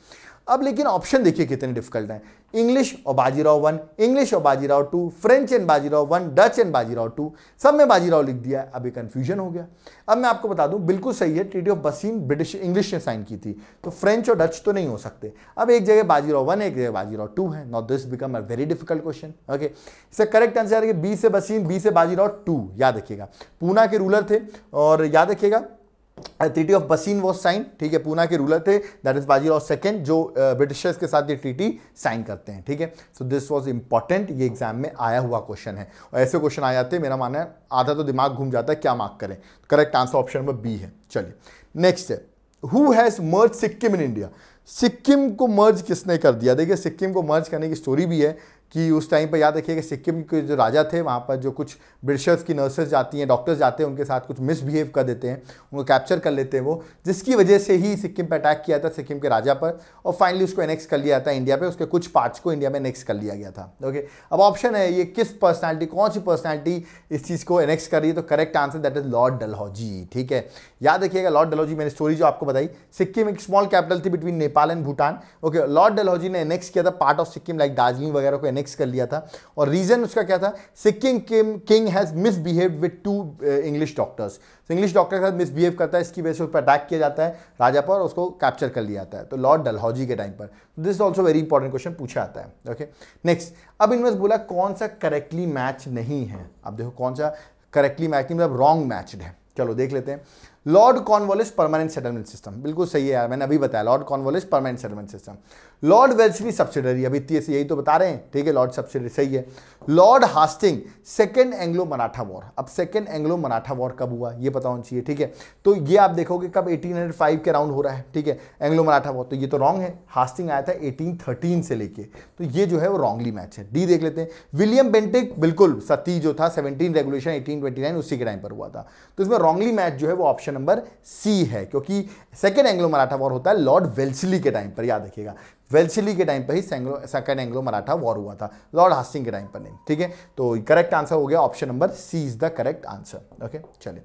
[SPEAKER 1] अब लेकिन ऑप्शन देखिए कितने डिफिकल्ट हैं इंग्लिश और बाजीराव वन इंग्लिश और Bajirao two French and Bajirao one Dutch and Bajirao two सब में बाजीराव लिख दिया है अभी कन्फ्यूजन हो गया अब मैं आपको बता दूं बिल्कुल सही है treaty of Bassein British English ने साइन की थी तो फ्रेंच और डच तो नहीं हो सकते अब एक जगह बाजीराव वन एक जगह बाजीराव टू है not this become a very difficult question okay इसे करेक्ट आंसर है बी से बसीन बी से बाजीराव टू याद रखिएगा पूना के रूलर थे और याद रखिएगा treaty of Bassein was sign ठीक है पूना के रूलर थे दैट इज बाजीराव सेकेंड जो ब्रिटिशर्स uh, के साथ ये ट्रीटी साइन करते हैं ठीक है सो दिस वॉज इंपॉर्टेंट ये एग्जाम में आया हुआ क्वेश्चन है और ऐसे क्वेश्चन आ जाते हैं मेरा मानना है आधा तो दिमाग घूम जाता है क्या मार्क करें correct answer option number B है चलिए नेक्स्ट है who has merge Sikkim in India Sikkim को मर्ज किसने कर दिया देखिए सिक्किम को मर्ज करने की स्टोरी भी है कि उस टाइम पर याद रखिए कि सिक्किम के जो राजा थे वहाँ पर जो कुछ ब्रिटिशर्स की नर्सेज जाती हैं डॉक्टर्स जाते हैं उनके साथ कुछ मिसबिहेव कर देते हैं उनको कैप्चर कर लेते हैं वो जिसकी वजह से ही सिक्किम पर अटैक किया था सिक्किम के राजा पर और फाइनली उसको एनेक्स कर लिया था इंडिया पर उसके कुछ पार्ट्स को इंडिया में एनेक्स कर लिया गया था ओके अब ऑप्शन है ये किस पर्सनैलिटी कौन सी पर्सनैलिटी इस चीज़ को एनेक्स कर रही है तो correct answer that is lord Dalhousie ठीक है याद रखिएगा लॉर्ड डलहौजी मैंने स्टोरी जो आपको बताई सिक्किम एक स्मॉल कैपिटल थी between Nepal and Bhutan okay lord Dalhousie ने एनेक्स किया था part of Sikkim like Darjeeling वगैरह को एनेक्स कर लिया था और रीज़न उसका क्या था Sikkim king has misbehave with two English doctors तो इंग्लिश डॉक्टर के साथ मिसबिहेव करता है इसकी वजह से उस पर अटैक किया जाता है राजा पर उसको कैप्चर कर लिया जाता है तो लॉर्ड डलहौजी के टाइम पर this is also very important question पूछा जाता है ओके नेक्स्ट अब इनमें बोला कौन सा करेक्टली मैच नहीं है अब देखो कौन सा करेक्टली मैच नहीं मतलब रॉन्ग मैच है चलो देख लेते हैं lord Cornwallis permanent settlement system बिल्कुल सही है यार मैंने अभी बताया lord Cornwallis permanent settlement system lord Wellesley subsidiary अभी से यही तो बता रहे हैं ठीक है लॉर्ड सब्सिडरी सही है lord Hasting second Anglo Maratha war अब सेकेंड एंग्लो मराठा वॉर कब हुआ ये पता होना चाहिए ठीक है तो ये आप देखोगे कब 1805 के राउंड हो रहा है ठीक है एंग्लो मराठा वॉर तो ये तो रॉन्ग है हास्टिंग आया था एटीन से लेके तो ये जो है वो रॉन्गली मैच है डी देख लेते हैं विलियम बेंटिक बिल्कुल सती जो था सेवनटीन रेगुलेशन एटीन उसी के टाइम पर हुआ था तो इसमें रॉन्गली मैच जो है वो ऑप्शन नंबर सी है क्योंकि सेकेंड एंग्लो मराठा वॉर होता है लॉर्ड वेल्सली के टाइम पर याद रखिएगा वेल्सली के टाइम पर ही सेकेंड एंग्लो मराठा वॉर हुआ था लॉर्ड हास्टिंग के टाइम पर नहीं ठीक है तो करेक्ट आंसर हो गया option number C is the correct answer okay चलिए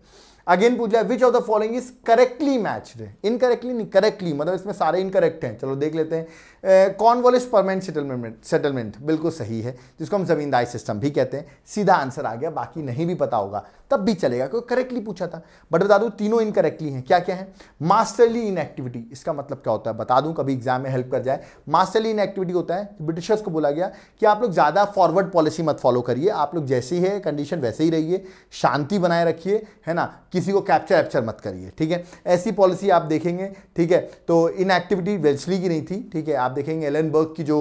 [SPEAKER 1] अगेन पूछ लिया which of the following is correctly match incorrectly नहीं करेक्टली मतलब इसमें सारे इनकरेक्ट हैं चलो देख लेते हैं कॉन्वोलिस परमानेंट सेटलमेंट सेटलमेंट बिल्कुल सही है जिसको हम ज़मींदारी सिस्टम भी कहते हैं सीधा आंसर आ गया बाकी नहीं भी पता होगा तब भी चलेगा क्योंकि करेक्टली पूछा था बट बता दूँ तीनों इनकरेक्टली हैं क्या क्या है मास्टरली इनएक्टिविटी इसका मतलब क्या होता है बता दूँ कभी एग्जाम में हेल्प कर जाए मास्टरली इनएक्टिविटी होता है ब्रिटिशर्स को बोला गया कि आप लोग ज़्यादा फॉरवर्ड पॉलिसी मत फॉलो करिए आप लोग जैसी है कंडीशन वैसे ही रहिए शांति बनाए रखिए है ना किसी को कैप्चर वैप्चर मत करिए ठीक है ऐसी पॉलिसी आप देखेंगे ठीक है तो इनएक्टिविटी वेल्सली की नहीं थी ठीक है आप आप देखेंगे एलनबर्ग की जो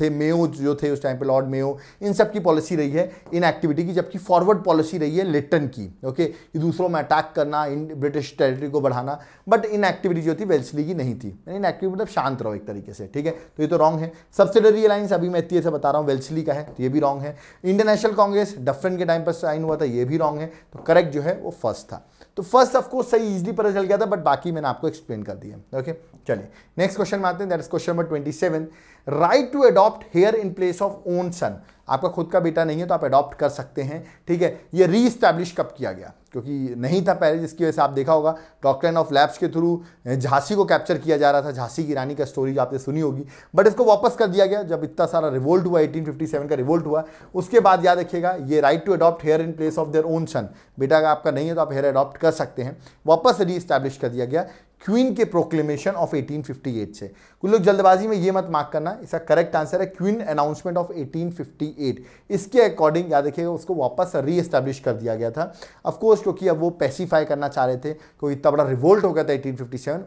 [SPEAKER 1] थे मेयो जो थे उस टाइम पे लॉर्ड मेयो इन सब की पॉलिसी रही है इन एक्टिविटी की जबकि फॉरवर्ड पॉलिसी रही है लिटन की ओके दूसरों में अटैक करना इन ब्रिटिश टेरिटरी को बढ़ाना बट इन एक्टिविटी जो थी वेल्सली की नहीं थी इन एक्टिविटी मतलब शांत रहो एक तरीके से ठीक है तो ये तो रॉन्ग है सब्सिडरी अलाइंस अभी मैं इतनी से बता रहा हूँ वेल्सली का है तो ये भी रॉन्ग है इंटरनेशनल कांग्रेस डफरन के टाइम पर साइन हुआ था ये भी रॉन्ग है तो करेक्ट जो है वो फर्स्ट था तो फर्स्ट ऑफकोर्स सही इजिली पता चल गया था बट बाकी मैंने आपको एक्सप्लेन कर दिया ओके चलिए नेक्स्ट क्वेश्चन में आते हैं that is question number twenty seven right to adopt heir in place of own son आपका खुद का बेटा नहीं है तो आप अडॉप्ट कर सकते हैं ठीक है ये री इस्टैब्लिश कब किया गया क्योंकि नहीं था पहले जिसकी वजह से आप देखा होगा डॉक्टर ऑफ लैब्स के थ्रू झांसी को कैप्चर किया जा रहा था झांसी की रानी का स्टोरी आपने सुनी होगी बट इसको वापस कर दिया गया जब इतना सारा रिवोल्ट हुआ 1857 का रिवोल्ट हुआ उसके बाद याद रखिएगा ये right to adopt heir in place of their own son बेटा का आपका नहीं है तो आप हेयर अडॉप्ट कर सकते हैं वापस री इस्टैब्लिश कर दिया गया क्वीन के प्रोक्लेमेशन ऑफ 1858 से कुछ लोग जल्दबाजी में ये मत मार्क करना इसका करेक्ट आंसर है क्वीन अनाउंसमेंट ऑफ 1858 इसके अकॉर्डिंग याद रखिएगा उसको वापस रीएस्टैब्लिश कर दिया गया था अफकोर्स क्योंकि अब वो पेसीफाई करना चाह रहे थे क्योंकि इतना बड़ा रिवोल्ट हो गया था एटीन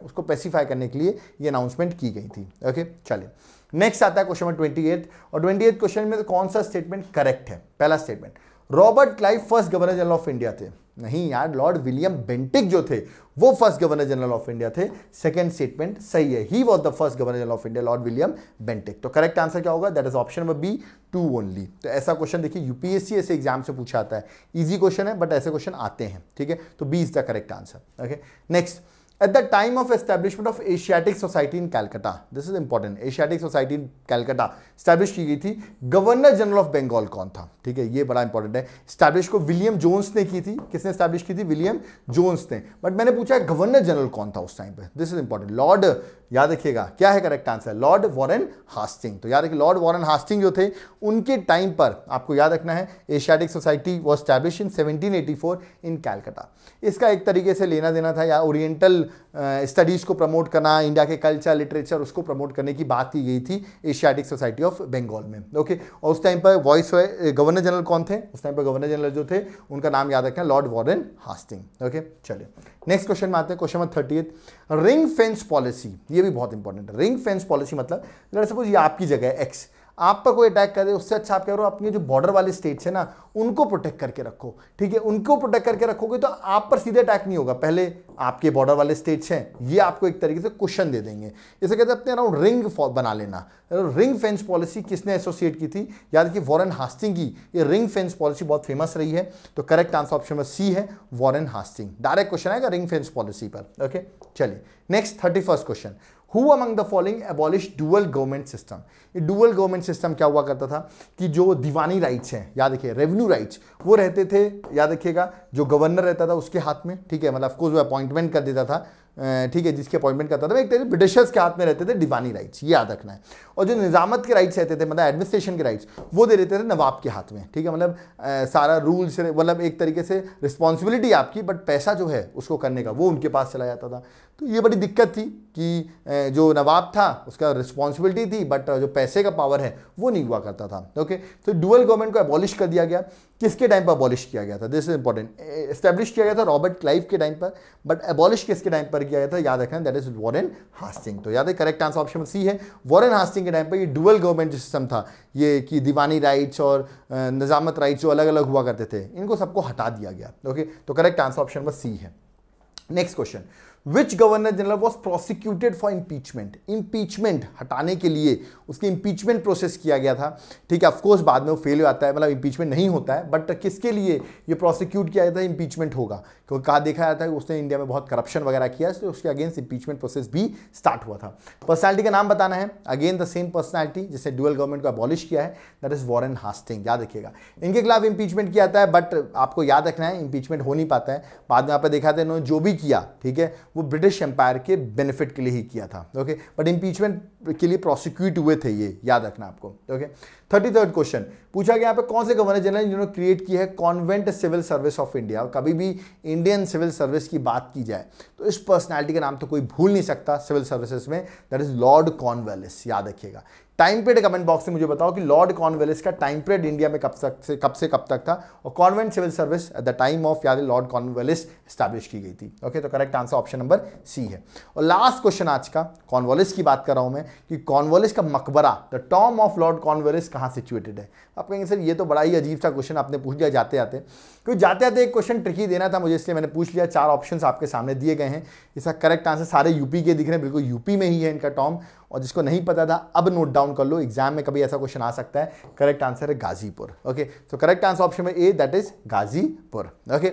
[SPEAKER 1] उसको पेसीफाई करने के लिए ये अनाउंसमेंट की गई थी ओके चले नेक्स्ट आता है क्वेश्चन नंबर ट्वेंटी और ट्वेंटी क्वेश्चन में तो कौन सा स्टेटमेंट करेक्ट है पहला statement Robert Clive first governor general of India थे नहीं यार लॉर्ड विलियम बेंटिक जो थे वो first governor general of India थे सेकंड स्टेटमेंट सही है he was the first governor general of India lord William Bentinck तो करेक्ट आंसर क्या होगा that is option number B two only तो ऐसा क्वेश्चन देखिए यूपीएससी ऐसे एग्जाम से पूछा आता है ईजी क्वेश्चन है बट ऐसे क्वेश्चन आते हैं ठीक है तो B is the correct answer okay next at the time of establishment of Asiatic society in Calcutta. This is important Asiatic society in Calcutta establish की गई थी गवर्नर जनरल ऑफ बंगाल कौन था ठीक है ये बड़ा इंपॉर्टेंट है स्टैब्लिश को विलियम जोन्स ने की थी किसने स्टैब्लिश की थी विलियम जोन्स ने बट मैंने पूछा गवर्नर जनरल कौन था उस टाइम पर दिस इज इंपॉर्टेंट लॉर्ड याद रखिएगा क्या है correct answer lord Warren Hasting तो याद रखिए लॉर्ड वॉरेन हास्टिंग जो थे उनके टाइम पर आपको याद रखना है Asiatic society was establish in 1784 in Calcutta इसका एक तरीके से लेना देना था या ओरिएंटल स्टडीज़ को प्रमोट करना इंडिया के कल्चर लिटरेचर उसको प्रमोट करने की बात की गई थी एशियाटिक सोसाइटी ऑफ बंगाल में ओके और उस टाइम पर वॉइस गवर्नर जनरल कौन थे उस टाइम पर गवर्नर जनरल जो थे उनका नाम याद रखना लॉर्ड वॉरन हास्टिंग ओके चलिए नेक्स्ट क्वेश्चन में आते हैं question number thirty ring fence policy ये भी बहुत इंपॉर्टेंट है रिंग फेंस पॉलिसी मतलब सपोज ये आपकी जगह है एक्स आप पर कोई अटैक करे उससे अच्छा आप कह रहे हो अपनी जो बॉर्डर वाली स्टेट्स है ना उनको प्रोटेक्ट करके रखो ठीक है उनको प्रोटेक्ट करके रखोगे तो आप पर सीधे अटैक नहीं होगा पहले आपके बॉर्डर वाले स्टेट्स हैं ये आपको एक तरीके से क्वेश्चन दे देंगे इसे कहते हैं अपने अराउंड रिंग बना लेना रिंग फेंस पॉलिसी किसने एसोसिएट की थी याद कि वॉरन हास्टिंग की ये रिंग फेंस पॉलिसी बहुत फेमस रही है तो correct answer option number C है वॉरन हास्टिंग डायरेक्ट क्वेश्चन आएगा रिंग फेंस पॉलिसी पर ओके चलिए next thirty question who among the following abolish dual government system ये डुअल गवर्नमेंट सिस्टम क्या हुआ करता था कि जो दीवानी राइट्स हैं याद रखिए रेवेन्यू राइट्स वो रहते थे याद रखिएगा जो गवर्नर रहता था उसके हाथ में ठीक है मतलब ऑफकोर्स वो अपॉइंटमेंट कर देता था ठीक है जिसके अपॉइंटमेंट करता था एक तरह ब्रिटिशर्स के हाथ में रहते थे दीवानी राइट्स ये याद रखना है और जो निज़ामत के राइट्स रहते थे मतलब एडमिनिस्ट्रेशन के राइट्स वो दे देते थे नवाब के हाथ में ठीक है मतलब सारा रूल्स मतलब एक तरीके से रिस्पॉन्सिबिलिटी आपकी बट पैसा जो है उसको करने का वो उनके पास चला जाता था तो ये बड़ी दिक्कत थी कि जो नवाब था उसका रिस्पॉन्सिबिलिटी थी बट जो पैसे का पावर है वो नहीं हुआ करता था ओके तो डुअल गवर्नमेंट को अबॉलिश कर दिया गया किसके टाइम पर अबॉलिश किया गया था दिस इज इंपॉर्टेंट इस्टेब्लिश किया गया था रॉबर्ट क्लाइव के टाइम पर बट एबॉलिश किसके टाइम पर डिसाइड किया गया था याद रखना दैट इज वॉरन हास्टिंग तो याद है करेक्ट आंसर ऑप्शन सी है वॉरन हास्टिंग के टाइम पर ये डुअल गवर्नमेंट जो सिस्टम था ये कि दीवानी राइट्स और निज़ामत राइट्स जो अलग अलग हुआ करते थे इनको सबको हटा दिया गया ओके तो correct answer option number C है next question which governor general was prosecuted for impeachment impeachment हटाने के लिए उसके इम्पीचमेंट प्रोसेस किया गया था ठीक है ऑफकोर्स बाद में वो फेल हो जाता है मतलब इम्पीचमेंट नहीं होता है बट किसके लिए ये प्रोसिक्यूट किया जाता है इम्पीचमेंट होगा क्योंकि कहा देखा जाता है उसने इंडिया में बहुत करप्शन वगैरह किया तो उसके अगेंस्ट इम्पीचमेंट प्रोसेस भी स्टार्ट हुआ था पर्सनैलिटी का नाम बताना है अगेन द सेम पर्सनैलिटी जिसने डुअल गवर्नमेंट को अबॉलिश किया है दैट इज वॉरन हास्टिंग याद रखिएगा इनके खिलाफ इम्पीचमेंट किया जाता है बट आपको याद रखना है इम्पीचमेंट हो नहीं पाता है बाद में आप देखा था इन्होंने जो भी किया ठीक है वो ब्रिटिश एम्पायर के बेनिफिट के लिए ही किया था ओके बट इम्पीचमेंट के लिए प्रोसिक्यूट हुए थे ये याद रखना आपको ओके थर्टी थर्ड क्वेश्चन पूछा गया यहाँ पे कौन से गवर्नर जनरल जिन्होंने क्रिएट की है covenant civil service of India कभी भी इंडियन सिविल सर्विस की बात की जाए तो इस पर्सनैलिटी का नाम तो कोई भूल नहीं सकता सिविल सर्विसेज में दैट इज लॉर्ड कॉनवेलिस याद रखिएगा टाइम पीरियड कमेंट बॉक्स में मुझे बताओ कि लॉर्ड कॉनवेलिस का टाइम पीरियड इंडिया में कब तक से कब से कब तक था और covenant civil service at the time of याद लॉर्ड कॉनवेलिस स्टैब्लिश की गई थी ओके तो correct answer option number C है और लास्ट क्वेश्चन आज का कॉनवेलिस की बात कर रहा हूं मैं कि कॉनवेलिस का मकबरा the tomb of lord Cornwallis कहाँ सिचुएटेड है आप कहेंगे सर ये तो बड़ा ही अजीब सा क्वेश्चन आपने पूछ लिया जाते जाते क्योंकि जाते जाते एक क्वेश्चन ट्रिकी देना था मुझे इसलिए मैंने पूछ लिया चार ऑप्शंस आपके सामने दिए गए हैं इसका करेक्ट आंसर सारे यूपी के दिख रहे हैं बिल्कुल यूपी में ही है इनका टॉम और जिसको नहीं पता था अब नोट डाउन कर लो एग्जाम में कभी ऐसा क्वेश्चन आ सकता है करेक्ट आंसर है गाजीपुर ओके तो करेक्ट आंसर ऑप्शन में A that is Ghazipur okay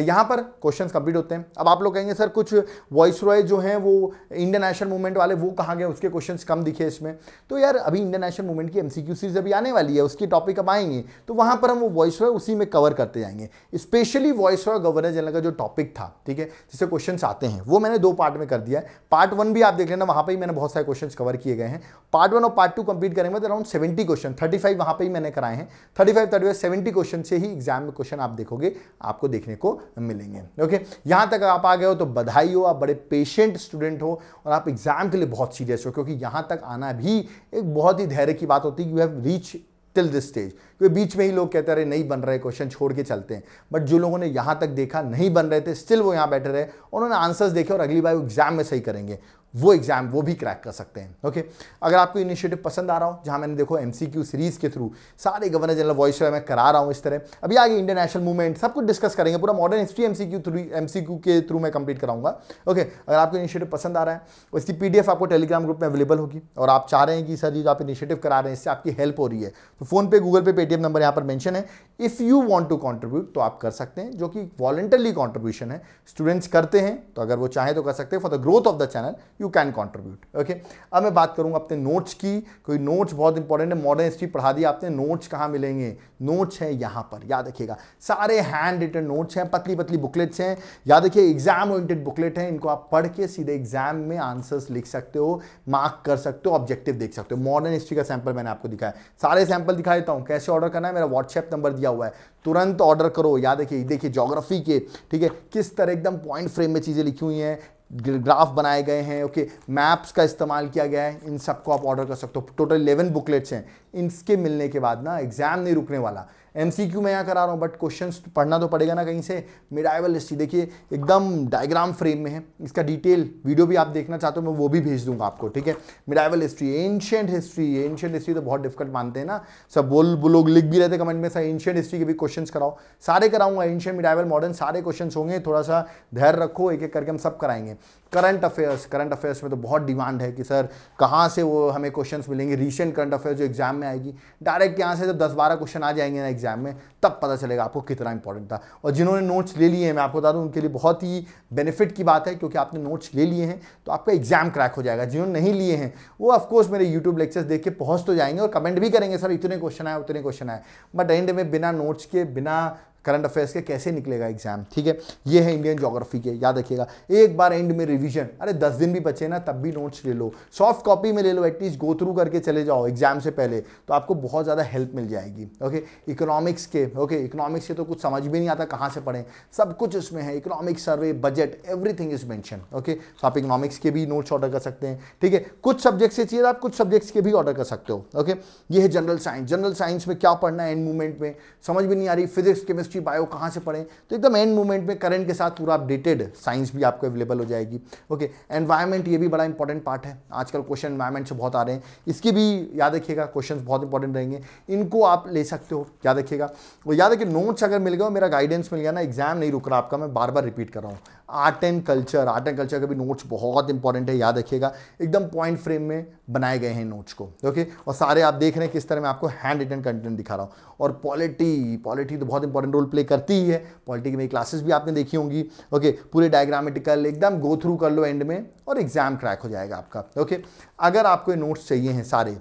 [SPEAKER 1] यहाँ पर क्वेश्चंस कंप्लीट होते हैं अब आप लोग कहेंगे सर कुछ वॉइस रॉय जो हैं वो इंडियन नेशनल मूवमेंट वाले वो कहाँ गए उसके क्वेश्चन कम दिखे इसमें तो यार अभी इंडियन नेशनल मूवमेंट की एमसीक्यू सीरीज अभी आने वाली है उसकी टॉपिक अब आएंगे तो वहाँ पर हम वो वॉइस रॉय उसी में कवर करते जाएंगे स्पेशली वॉइस और गवर्नर जनरल का जो टॉपिक था ठीक है जिससे क्वेश्चन आते हैं वो मैंने दो पार्ट में कर दिया है पार्ट वन भी आप देख लेना वहाँ पर ही मैंने बहुत सारे क्वेश्चन कवर किए गए हैं पार्ट वन और पार्ट टू कंप्लीट करेंगे बाद around seventy question thirty five वहाँ पर ही मैंने कराए हैं thirty five thirty five seventy question से ही एग्जाम में क्वेश्चन आप देखोगे आपको देखने को मिलेंगे ओके यहाँ तक आप आ गए हो तो बधाई हो आप बड़े पेशेंट स्टूडेंट हो और आप एग्जाम के लिए बहुत सीरियस हो क्योंकि यहाँ तक आना भी एक बहुत ही धैर्य की बात होती है you have reach till this stage क्योंकि बीच में ही लोग कहते रहे नहीं बन रहे क्वेश्चन छोड़ के चलते हैं बट जो लोगों ने यहाँ तक देखा नहीं बन रहे थे स्टिल वो यहाँ बैठे रहे उन्होंने आंसर्स देखे और अगली बार एग्जाम में सही करेंगे वो एग्जाम वो भी क्रैक कर सकते हैं ओके अगर आपको इनिशिएटिव पसंद आ रहा हो जहां मैंने देखो एमसीक्यू सीरीज़ के थ्रू सारे गवर्नर जनरल वॉइस मैं करा रहा हूं इस तरह अभी आगे इंटरनेशनल मूवमेंट सब कुछ डिस्कस करेंगे पूरा modern history MCQ through M के थ्रू मैं कंप्लीट कराऊंगा ओके अगर आपको इनिशिएटिव पसंद आ रहा है उसकी पी आपको टेलीग्राम ग्रुप में अवेलेबल होगी और आप चाह रहे हैं कि सर जो आप इनिशिएटिव करा रहे हैं इससे आपकी हेल्प हो रही है तो फोन पे गूगल पे पेटीएम नंबर यहाँ पर मैंशन है if you want to contribute तो आप कर सकते हैं जो कि वॉलेंटरली कॉन्ट्रीब्यूशन है स्टूडेंट्स करते हैं तो अगर वो चाहें तो कर सकते हैं for the growth of the channel you you can contribute okay अब मैं बात करूँगा अपने नोट्स की कोई नोट्स बहुत इंपॉर्टेंट है मॉडर्न हिस्ट्री पढ़ा दी आपने नोट्स कहाँ मिलेंगे नोट्स हैं यहाँ पर याद रखिएगा सारे हैंड रिटन नोट्स हैं पतली पतली बुकलेट्स हैं याद रखिए एग्जाम ओरिएंटेड बुकलेट हैं इनको आप पढ़ के सीधे एग्जाम में आंसर्स लिख सकते हो मार्क कर सकते हो ऑब्जेक्टिव देख सकते हो मॉडर्न हिस्ट्री का सैंपल मैंने आपको दिखाया सारे सैंपल दिखा देता हूँ कैसे ऑर्डर करना है मेरा व्हाट्सएप नंबर दिया हुआ है तुरंत ऑर्डर करो याद रखिए देखिए जोग्राफी के ठीक है किस तरह एकदम पॉइंट फ्रेम में चीज़ें लिखी हुई हैं ग्राफ बनाए गए हैं ओके मैप्स का इस्तेमाल किया गया है इन सबको आप ऑर्डर कर सकते हो टोटल इलेवन बुकलेट्स हैं इनके मिलने के बाद ना एग्जाम नहीं रुकने वाला एम सी क्यू में यहाँ करा रहा हूँ बट क्वेश्चन तो पढ़ना तो पड़ेगा ना कहीं से मिडाइवल हिस्ट्री देखिए एकदम डायग्राम फ्रेम में है इसका डिटेल वीडियो भी आप देखना चाहते हो मैं वो भी भेज दूंगा आपको ठीक है medieval history ancient history ancient history तो बहुत डिफिकल्ट मानते हैं ना सब बोल वो लोग लिख भी रहे थे कमेंट में सर एंशियंट हिस्ट्री के भी क्वेश्चन कराओ सारे कराऊंगा एंशियंट मिडाइवल मॉडर्न सारे क्वेश्चन होंगे थोड़ा सा धैर्य रखो एक एक करके हम सब कराएंगे करंट अफेयर्स करंट अफेयर्स में तो बहुत डिमांड है कि सर कहाँ से वो हमें क्वेश्चन मिलेंगे रिसेंट करंट अफेयर्स जो एग्जाम में आएगी डायरेक्ट यहाँ से जब दस बारह क्वेश्चन आ जाएंगे ना एग्जाम एग्जाम में तब पता चलेगा आपको कितना इंपॉर्टेंट था और जिन्होंने नोट्स ले लिए हैं मैं आपको बता दूं उनके लिए बहुत ही बेनिफिट की बात है क्योंकि आपने नोट्स ले लिए हैं तो आपका एग्जाम क्रैक हो जाएगा जिन्होंने नहीं लिए हैं वो ऑफकोर्स मेरे यूट्यूब लेक्चर्स देख के पहुंच तो जाएंगे और कमेंट भी करेंगे सर इतने क्वेश्चन आए उतने क्वेश्चन आए बट एंड में बिना नोट्स के बिना करंट अफेयर्स के कैसे निकलेगा एग्जाम ठीक है ये है इंडियन जोग्राफी के याद रखिएगा एक बार एंड में रिविजन अरे दस दिन भी बचे ना तब भी नोट्स ले लो सॉफ्ट कॉपी में ले लो एटलीस्ट गो थ्रू करके चले जाओ एग्जाम से पहले तो आपको बहुत ज़्यादा हेल्प मिल जाएगी ओके इकोनॉमिक्स के ओके इकोनॉमिक्स के तो कुछ समझ भी नहीं आता कहाँ से पढ़ें सब कुछ उसमें है economic survey budget everything is mention okay तो आप इकोनॉमिक्स के भी नोट्स ऑर्डर कर सकते हैं ठीक है कुछ सब्जेक्ट्स से चाहिए तो आप कुछ सब्जेक्ट्स के भी ऑर्डर कर सकते हो ओके ये है जनरल साइंस जनरल साइंस में क्या पढ़ना है एंड मूवमेंट में समझ भी नहीं आ रही फिजिक्स केमिस्ट्री केमिस्ट्री बायो कहाँ से पढ़ें तो एकदम एंड मोमेंट में करंट के साथ पूरा अपडेटेड साइंस भी आपको अवेलेबल हो जाएगी ओके एनवायरमेंट ये भी बड़ा इंपॉर्टेंट पार्ट है आजकल क्वेश्चन एनवायरमेंट से बहुत आ रहे हैं इसकी भी याद रखिएगा क्वेश्चन बहुत इंपॉर्टेंट रहेंगे इनको आप ले सकते हो याद रखिएगा और याद रखिए नोट्स अगर मिल गए मेरा गाइडेंस मिल गया ना एग्जाम नहीं रुक रहा आपका मैं बार बार रिपीट कर रहा हूँ art and culture art and culture का भी नोट्स बहुत इंपॉर्टेंट है याद रखिएगा एकदम पॉइंट फ्रेम में बनाए गए हैं नोट्स को ओके और सारे आप देख रहे हैं किस तरह मैं आपको हैंड रिटन कंटेंट दिखा रहा हूँ और पॉलिटी पॉलिटी तो बहुत इंपॉर्टेंट रोल प्ले करती ही है पॉलिटी की मेरी क्लासेस भी आपने देखी होंगी ओके पूरे डायग्रामेटिकल एकदम गो थ्रू कर लो एंड में और एग्जाम क्रैक हो जाएगा आपका ओके अगर आपको नोट्स चाहिए हैं सारे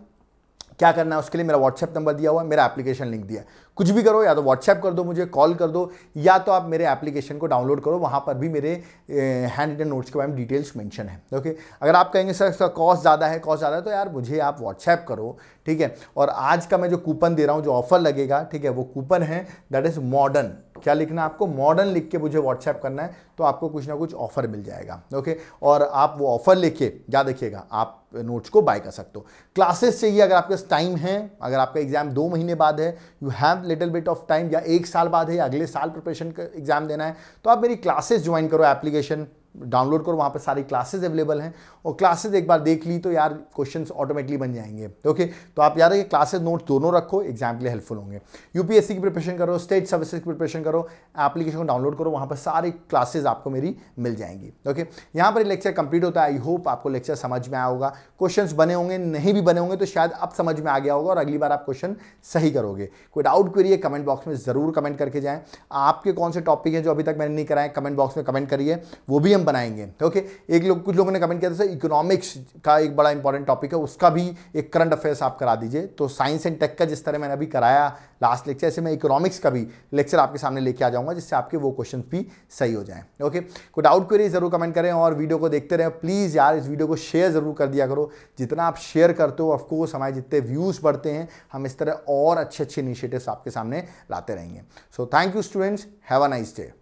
[SPEAKER 1] क्या करना है उसके लिए मेरा व्हाट्सएप नंबर दिया हुआ है मेरा एप्लीकेशन लिंक दिया है कुछ भी करो या तो व्हाट्सएप कर दो मुझे कॉल कर दो या तो आप मेरे एप्लीकेशन को डाउनलोड करो वहाँ पर भी मेरे हैंड रिटन नोट्स के बारे में डिटेल्स मैंशन है ओके अगर आप कहेंगे सर सर कॉस्ट ज़्यादा है कॉस्ट ज़्यादा है तो यार मुझे आप व्हाट्सएप करो ठीक है और आज का मैं जो कूपन दे रहा हूँ जो ऑफर लगेगा ठीक है वो कूपन है दैट इज़ मॉडर्न क्या लिखना है आपको मॉडर्न लिख के मुझे व्हाट्सएप करना है तो आपको कुछ ना कुछ ऑफर मिल जाएगा ओके और आप वो ऑफर लेके याद रखिएगा आप नोट्स को बाय कर सकते हो क्लासेस चाहिए अगर आपके पास टाइम है अगर आपका एग्जाम दो महीने बाद है you have little bit of time या एक साल बाद है या अगले साल प्रिपरेशन का एग्जाम देना है तो आप मेरी क्लासेस ज्वाइन करो एप्लीकेशन डाउनलोड करो वहाँ पर सारी क्लासेज अवेलेबल हैं और क्लासेज एक बार देख ली तो यार क्वेश्चन ऑटोमेटिकली बन जाएंगे ओके तो आप याद रखिए क्लासेज नोट्स दोनों रखो एग्जाम के लिए हेल्पफुल होंगे यूपीएससी की प्रिपरेशन करो स्टेट सर्विसेज की प्रिपरेशन करो एप्लीकेशन को डाउनलोड करो वहाँ पर सारी क्लासेज आपको मेरी मिल जाएंगी ओके यहाँ पर लेक्चर कंप्लीट होता है आई होप आपको लेक्चर समझ में आया होगा क्वेश्चन बने होंगे नहीं भी बने होंगे तो शायद अब समझ में आ गया होगा और अगली बार आप क्वेश्चन सही करोगे कोई डाउट क्वेरी है कमेंट बॉक्स में ज़रूर कमेंट करके जाए आपके कौन से टॉपिक हैं जो अभी तक मैंने नहीं कराए कमेंट बॉक्स में कमेंट करिए वो भी हम बनाएंगे ओके एक लोग कुछ लोगों ने कमेंट किया था सर इकोनॉमिक्स का एक बड़ा इंपॉर्टेंट टॉपिक है उसका भी एक करंट अफेयर्स आप करा दीजिए तो साइंस एंड टेक का जिस तरह मैंने अभी कराया लास्ट लेक्चर ऐसे मैं इकोनॉमिक्स का भी लेक्चर आपके सामने लेके आ जाऊँगा जिससे आपके वो क्वेश्चन भी सही हो जाए ओके कोई डाउट क्वेरी ज़रूर कमेंट करें और वीडियो को देखते रहें प्लीज़ यार इस वीडियो को शेयर ज़रूर कर दिया करो जितना आप शेयर करते हो ऑफकोर्स हमारे जितने व्यूज़ बढ़ते हैं हम इस तरह और अच्छे अच्छे इनिशिएटिव्स आपके सामने लाते रहेंगे so thank you students have a nice day